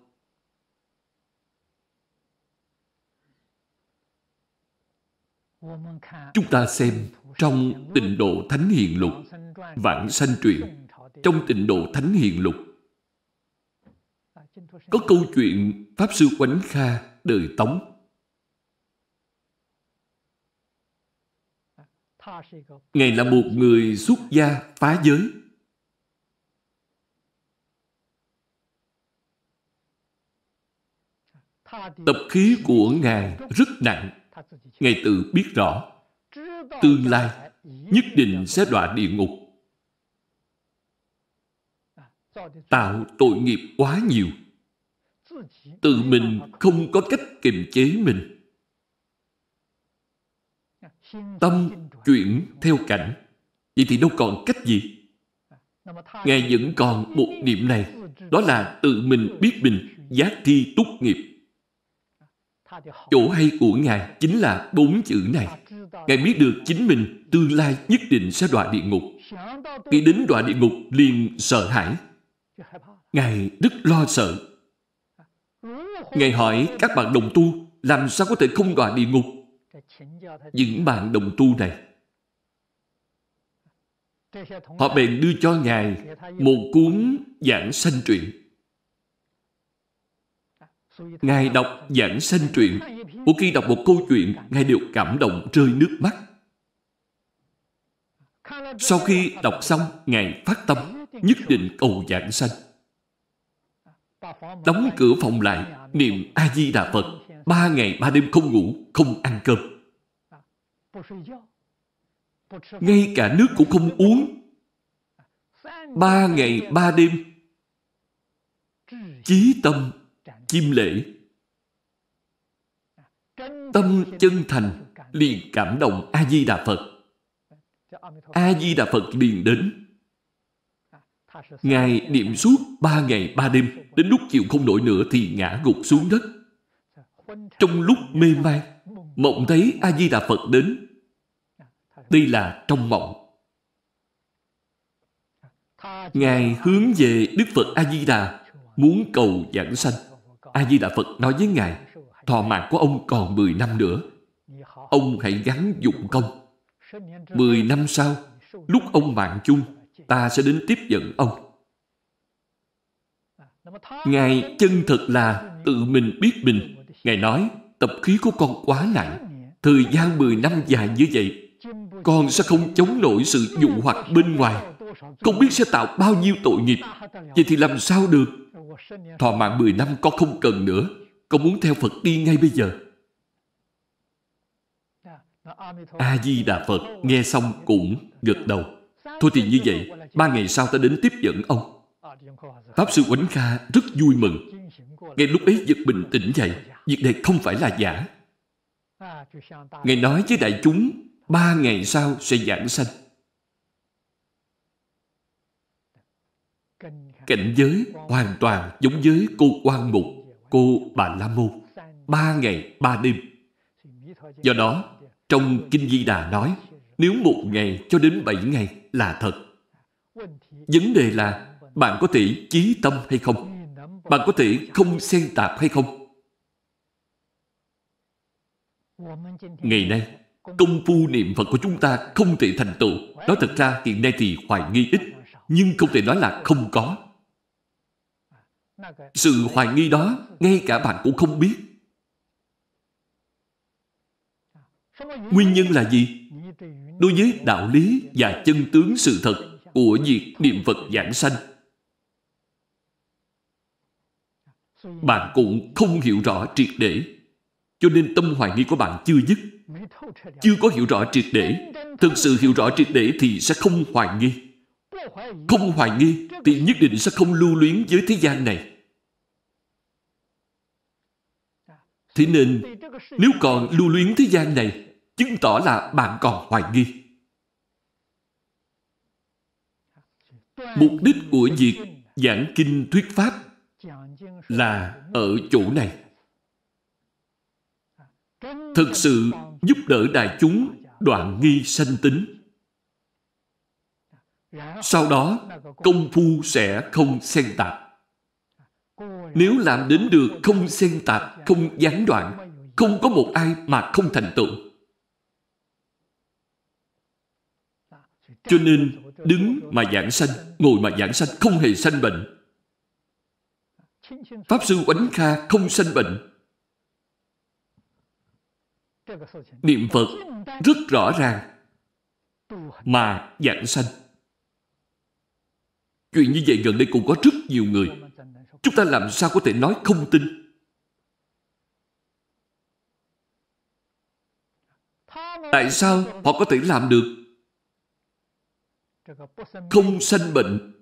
Chúng ta xem trong tịnh độ Thánh Hiền Lục, Vạn Sanh Truyện, trong tịnh độ Thánh Hiền Lục, có câu chuyện Pháp Sư Quánh Kha đời Tống. Ngài là một người xuất gia phá giới. Tập khí của Ngài rất nặng. Ngài tự biết rõ Tương lai nhất định sẽ đọa địa ngục Tạo tội nghiệp quá nhiều Tự mình không có cách kiềm chế mình Tâm chuyển theo cảnh Vậy thì đâu còn cách gì Ngài vẫn còn một niệm này Đó là tự mình biết mình Giác thi túc nghiệp Chỗ hay của Ngài chính là bốn chữ này. Ngài biết được chính mình tương lai nhất định sẽ đọa địa ngục. Khi đến đọa địa ngục liền sợ hãi. Ngài rất lo sợ. Ngài hỏi các bạn đồng tu làm sao có thể không đọa địa ngục? Những bạn đồng tu này Họ bèn đưa cho Ngài một cuốn giảng sanh truyện Ngài đọc giảng sanh truyện Mỗi khi đọc một câu chuyện Ngài đều cảm động rơi nước mắt Sau khi đọc xong Ngài phát tâm Nhất định cầu giảng sanh Đóng cửa phòng lại Niệm A-di-đà Phật Ba ngày ba đêm không ngủ Không ăn cơm Ngay cả nước cũng không uống Ba ngày ba đêm Chí tâm chim lễ tâm chân thành liền cảm động a di đà phật a di đà phật liền đến ngài niệm suốt ba ngày ba đêm đến lúc chịu không nổi nữa thì ngã gục xuống đất trong lúc mê man mộng thấy a di đà phật đến đây là trong mộng Ngài hướng về Đức Phật A-di-đà muốn cầu giảng sanh. A-di-đà Phật nói với Ngài, thọ mạng của ông còn 10 năm nữa. Ông hãy gắn dụng công. 10 năm sau, lúc ông mạng chung, ta sẽ đến tiếp dẫn ông. Ngài chân thật là tự mình biết mình. Ngài nói, tập khí của con quá nặng. Thời gian 10 năm dài như vậy, con sẽ không chống nổi sự dụ hoặc bên ngoài. Không biết sẽ tạo bao nhiêu tội nghiệp. Vậy thì làm sao được? Thọ mạng 10 năm con không cần nữa. Con muốn theo Phật đi ngay bây giờ. A-di-đà Phật nghe xong cũng gật đầu. Thôi thì như vậy, ba ngày sau ta đến tiếp dẫn ông. Pháp sư Quánh Kha rất vui mừng. Ngay lúc ấy giật bình tĩnh dậy, việc này không phải là giả. Ngài nói với đại chúng, ba ngày sau sẽ giảng sanh. cảnh giới hoàn toàn giống với cô quan mục, cô bà la môn, ba ngày ba đêm. Do đó, trong Kinh Di Đà nói, nếu một ngày cho đến bảy ngày là thật. Vấn đề là bạn có thể chí tâm hay không? Bạn có thể không xen tạp hay không? Ngày nay, công phu niệm Phật của chúng ta không thể thành tựu. Nói thật ra hiện nay thì hoài nghi ít, nhưng không thể nói là không có. Sự hoài nghi đó, ngay cả bạn cũng không biết. Nguyên nhân là gì? Đối với đạo lý và chân tướng sự thật của việc niệm Phật giảng sanh, bạn cũng không hiểu rõ triệt để. Cho nên tâm hoài nghi của bạn chưa dứt. Chưa có hiểu rõ triệt để. Thực sự hiểu rõ triệt để thì sẽ không hoài nghi không hoài nghi thì nhất định sẽ không lưu luyến với thế gian này. Thế nên, nếu còn lưu luyến thế gian này, chứng tỏ là bạn còn hoài nghi. Mục đích của việc giảng kinh thuyết pháp là ở chỗ này. thực sự giúp đỡ đại chúng đoạn nghi sanh tính. Sau đó, công phu sẽ không xen tạp. Nếu làm đến được không xen tạp, không gián đoạn, không có một ai mà không thành tựu. Cho nên, đứng mà giảng sanh, ngồi mà giảng sanh, không hề sanh bệnh. Pháp Sư Oánh Kha không sanh bệnh. Niệm Phật rất rõ ràng mà giảng sanh. Chuyện như vậy gần đây cũng có rất nhiều người Chúng ta làm sao có thể nói không tin Tại sao họ có thể làm được Không sanh bệnh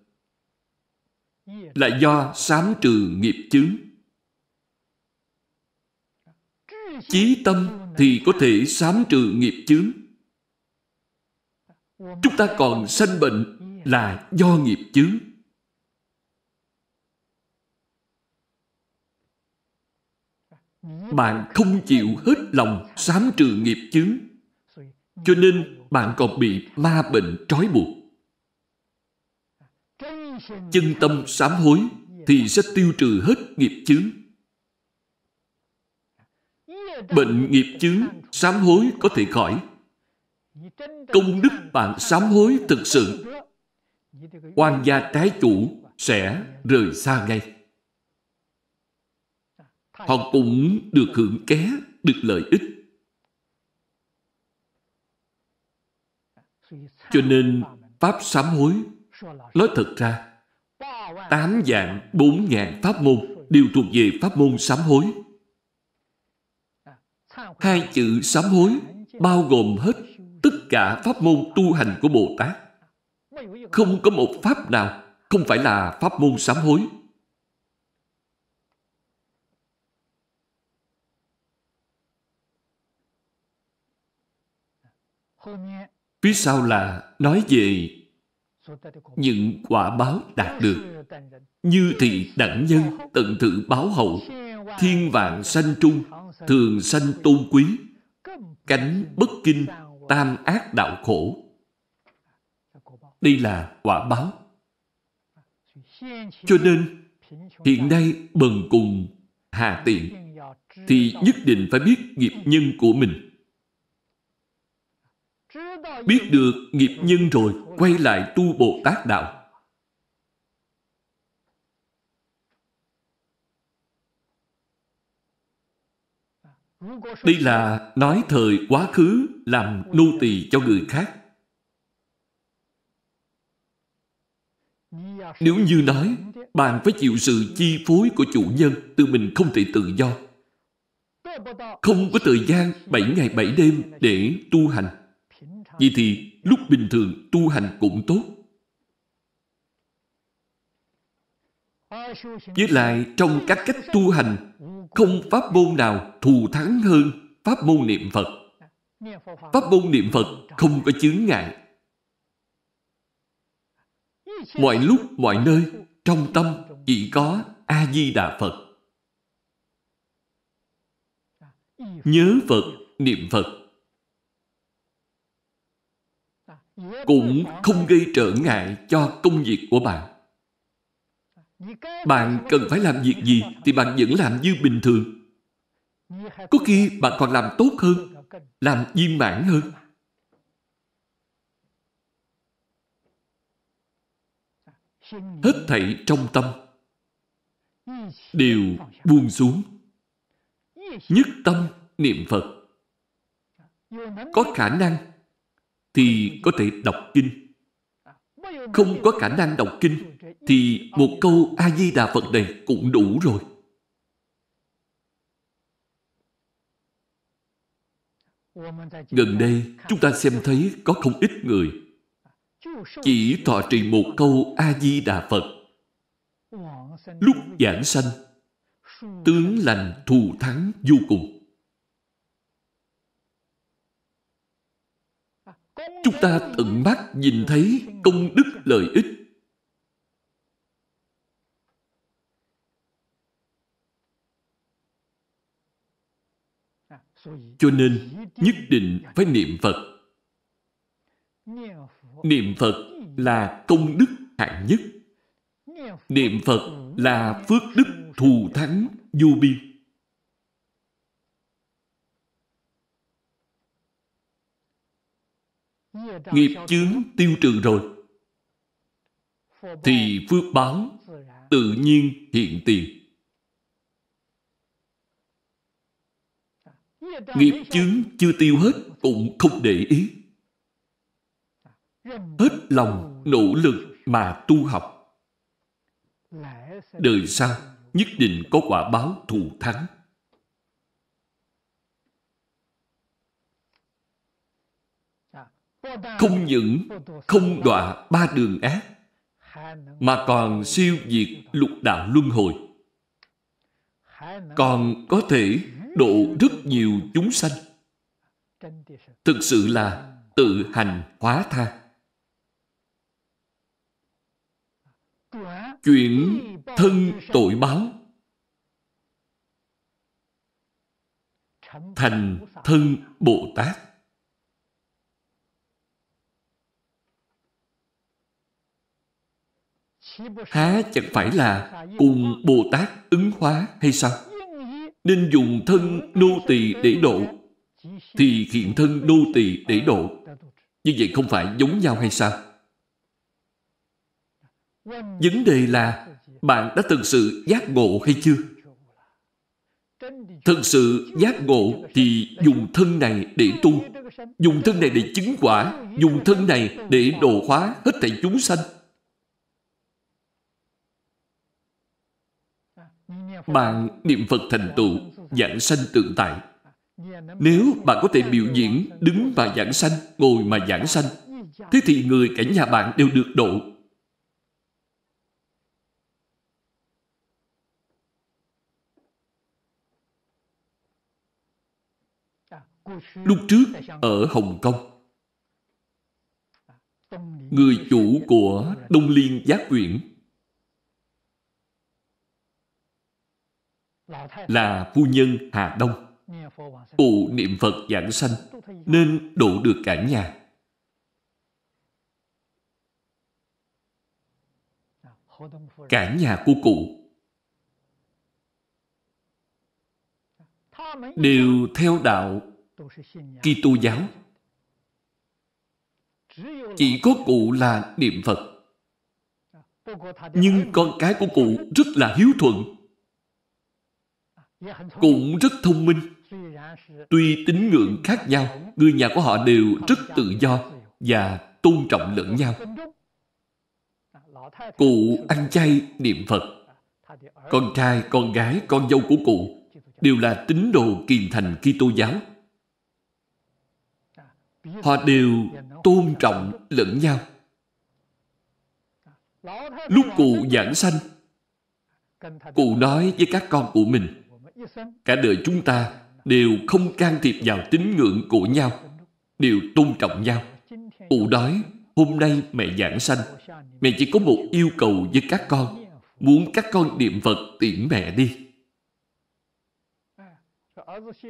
Là do sám trừ nghiệp chướng Chí tâm thì có thể sám trừ nghiệp chướng Chúng ta còn sanh bệnh là do nghiệp chứ. Bạn không chịu hết lòng sám trừ nghiệp chướng, Cho nên bạn còn bị ma bệnh trói buộc. Chân tâm sám hối thì sẽ tiêu trừ hết nghiệp chướng. Bệnh nghiệp chướng sám hối có thể khỏi. Công đức bạn sám hối thực sự Quan gia trái chủ sẽ rời xa ngay. Họ cũng được hưởng ké, được lợi ích. Cho nên Pháp sám hối Nói thật ra tám dạng bốn ngàn pháp môn Đều thuộc về pháp môn sám hối Hai chữ sám hối Bao gồm hết Tất cả pháp môn tu hành của Bồ Tát không có một pháp nào không phải là pháp môn sám hối. Phía sau là nói về những quả báo đạt được. Như thị đẳng nhân tận thử báo hậu, thiên vạn sanh trung, thường sanh tôn quý, cánh bất kinh tam ác đạo khổ đây là quả báo. Cho nên, hiện nay bần cùng hà tiện thì nhất định phải biết nghiệp nhân của mình. Biết được nghiệp nhân rồi, quay lại tu Bồ Tát Đạo. Đây là nói thời quá khứ làm nô tỳ cho người khác. Nếu như nói bạn phải chịu sự chi phối của chủ nhân tự mình không thể tự do. Không có thời gian 7 ngày 7 đêm để tu hành. Vậy thì lúc bình thường tu hành cũng tốt. Với lại trong các cách tu hành Không pháp môn nào thù thắng hơn Pháp môn niệm Phật Pháp môn niệm Phật không có chướng ngại mọi lúc mọi nơi trong tâm chỉ có a di đà phật nhớ phật niệm phật cũng không gây trở ngại cho công việc của bạn bạn cần phải làm việc gì thì bạn vẫn làm như bình thường có khi bạn còn làm tốt hơn làm viên mãn hơn hết thảy trong tâm đều buông xuống nhất tâm niệm phật có khả năng thì có thể đọc kinh không có khả năng đọc kinh thì một câu a di đà phật này cũng đủ rồi gần đây chúng ta xem thấy có không ít người chỉ thọ trì một câu a di đà phật lúc giảng sanh tướng lành thù thắng vô cùng chúng ta tận mắt nhìn thấy công đức lợi ích cho nên nhất định phải niệm phật Niệm Phật là công đức hạng nhất. Niệm Phật là phước đức thù thắng vô biên. nghiệp chướng tiêu trừ rồi thì phước báo tự nhiên hiện tiền nghiệp chướng chưa tiêu hết cũng không để ý hết lòng nỗ lực mà tu học đời sau nhất định có quả báo thù thắng không những không đọa ba đường ác mà còn siêu diệt lục đạo luân hồi còn có thể độ rất nhiều chúng sanh thực sự là tự hành hóa tha Chuyển thân tội báo Thành thân Bồ Tát Há chẳng phải là cùng Bồ Tát ứng hóa hay sao? Nên dùng thân nô tỳ để độ Thì hiện thân nô tỳ để độ Như vậy không phải giống nhau hay sao? Vấn đề là bạn đã thực sự giác ngộ hay chưa? Thực sự giác ngộ thì dùng thân này để tu, dùng thân này để chứng quả, dùng thân này để độ hóa hết thảy chúng sanh. Bạn niệm Phật thành tựu, giảng sanh tượng tại. Nếu bạn có thể biểu diễn đứng mà giảng sanh, ngồi mà giảng sanh, thế thì người cả nhà bạn đều được độ lúc trước ở Hồng Kông. Người chủ của Đông Liên Giác Uyển là phu nhân Hà Đông. Cụ niệm Phật giảng sanh nên độ được cả nhà. Cả nhà của cụ đều theo đạo tu giáo chỉ có cụ là niệm Phật. Nhưng con cái của cụ rất là hiếu thuận. Cũng rất thông minh. Tuy tín ngưỡng khác nhau, người nhà của họ đều rất tự do và tôn trọng lẫn nhau. Cụ ăn chay niệm Phật. Con trai, con gái, con dâu của cụ đều là tín đồ kiền thành Kitô giáo họ đều tôn trọng lẫn nhau lúc cụ giảng sanh cụ nói với các con của mình cả đời chúng ta đều không can thiệp vào tín ngưỡng của nhau đều tôn trọng nhau cụ nói hôm nay mẹ giảng sanh mẹ chỉ có một yêu cầu với các con muốn các con niệm phật tiễn mẹ đi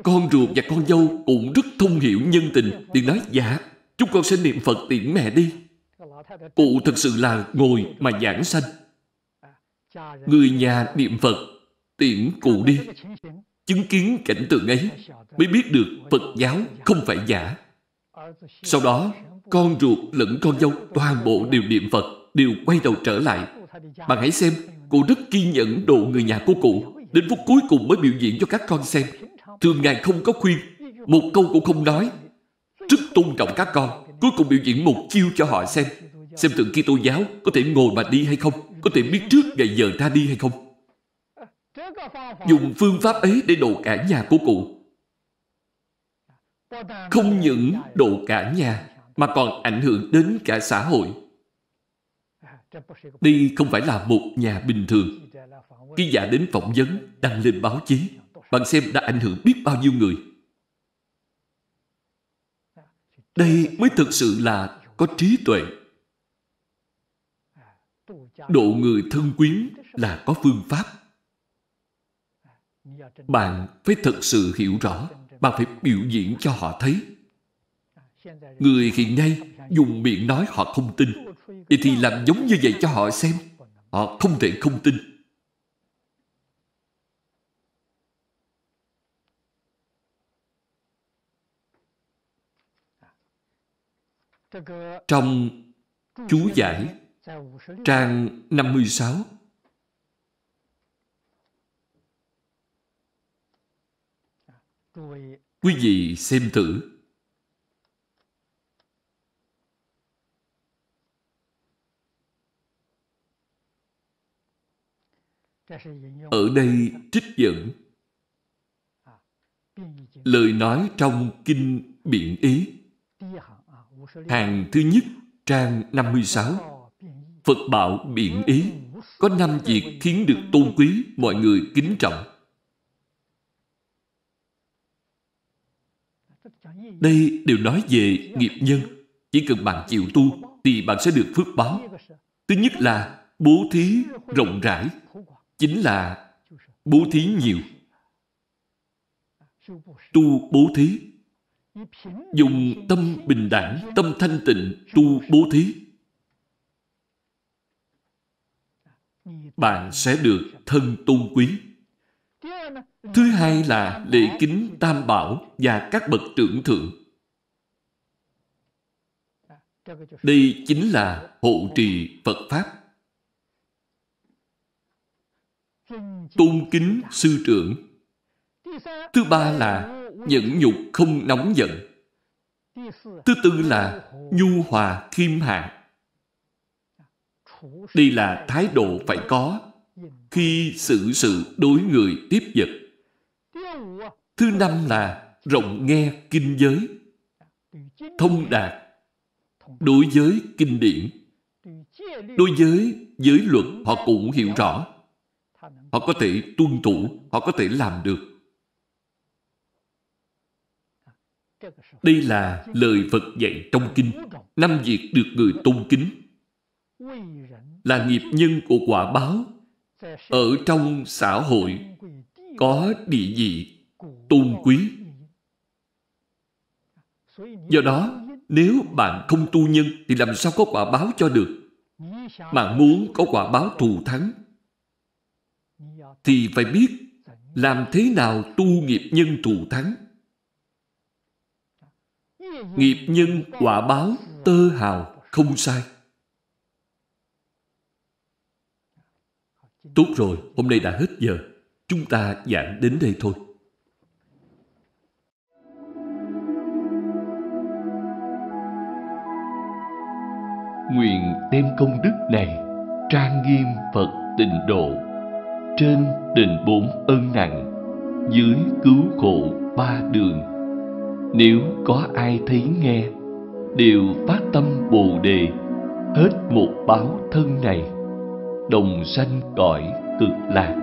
con ruột và con dâu cũng rất thông hiểu nhân tình. Liền nói, dạ, chúng con sẽ niệm Phật tiễn mẹ đi. Cụ thật sự là ngồi mà giảng sanh. Người nhà niệm Phật tiễn cụ đi. Chứng kiến cảnh tượng ấy mới biết được Phật giáo không phải giả. Sau đó, con ruột lẫn con dâu toàn bộ đều niệm Phật, đều quay đầu trở lại. Bạn hãy xem, cụ rất kiên nhẫn độ người nhà của cụ, đến phút cuối cùng mới biểu diễn cho các con xem. Thường ngày không có khuyên Một câu cũng không nói Rất tôn trọng các con Cuối cùng biểu diễn một chiêu cho họ xem Xem tượng Kitô giáo có thể ngồi mà đi hay không Có thể biết trước ngày giờ ra đi hay không Dùng phương pháp ấy để đổ cả nhà của cụ Không những đổ cả nhà Mà còn ảnh hưởng đến cả xã hội đi không phải là một nhà bình thường Ký giả đến phỏng vấn đăng lên báo chí bạn xem đã ảnh hưởng biết bao nhiêu người. Đây mới thực sự là có trí tuệ. Độ người thân quyến là có phương pháp. Bạn phải thật sự hiểu rõ, bạn phải biểu diễn cho họ thấy. Người hiện nay dùng miệng nói họ không tin, vậy thì làm giống như vậy cho họ xem. Họ không thể không tin. Trong chú giải trang 56 Quý vị xem thử Ở đây trích dẫn lời nói trong Kinh Biện Ý Hàng thứ nhất, trang 56. Phật bảo biện ý, có năm việc khiến được tôn quý mọi người kính trọng. Đây đều nói về nghiệp nhân. Chỉ cần bạn chịu tu thì bạn sẽ được phước báo. Thứ nhất là bố thí rộng rãi, chính là bố thí nhiều. Tu bố thí dùng tâm bình đẳng tâm thanh tịnh tu bố thí bạn sẽ được thân tôn quý thứ hai là lễ kính tam bảo và các bậc trưởng thượng đây chính là hộ trì phật pháp tôn kính sư trưởng thứ ba là nhẫn nhục không nóng giận. Thứ tư là nhu hòa khiêm hạ. Đây là thái độ phải có khi xử sự đối người tiếp vật. Thứ năm là rộng nghe kinh giới, thông đạt đối với kinh điển, đối với giới luật họ cũng hiểu rõ. Họ có thể tuân thủ, họ có thể làm được Đây là lời Phật dạy trong kinh. Năm việc được người tôn kính là nghiệp nhân của quả báo ở trong xã hội có địa vị tôn quý. Do đó, nếu bạn không tu nhân thì làm sao có quả báo cho được? mà muốn có quả báo thù thắng thì phải biết làm thế nào tu nghiệp nhân thù thắng Ừ. Nghiệp nhân quả báo tơ hào không sai. Tốt rồi, hôm nay đã hết giờ. Chúng ta giảng đến đây thôi. Nguyện đem công đức này trang nghiêm Phật tịnh độ trên đền bốn ân nặng dưới cứu khổ ba đường nếu có ai thấy nghe đều phát tâm bồ đề hết một báo thân này đồng sanh cõi cực lạc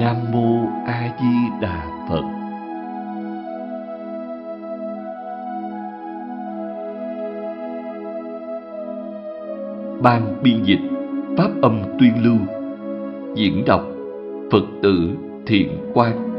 nam mô a di đà phật ban biên dịch pháp âm tuyên lưu diễn đọc phật tử thiện quang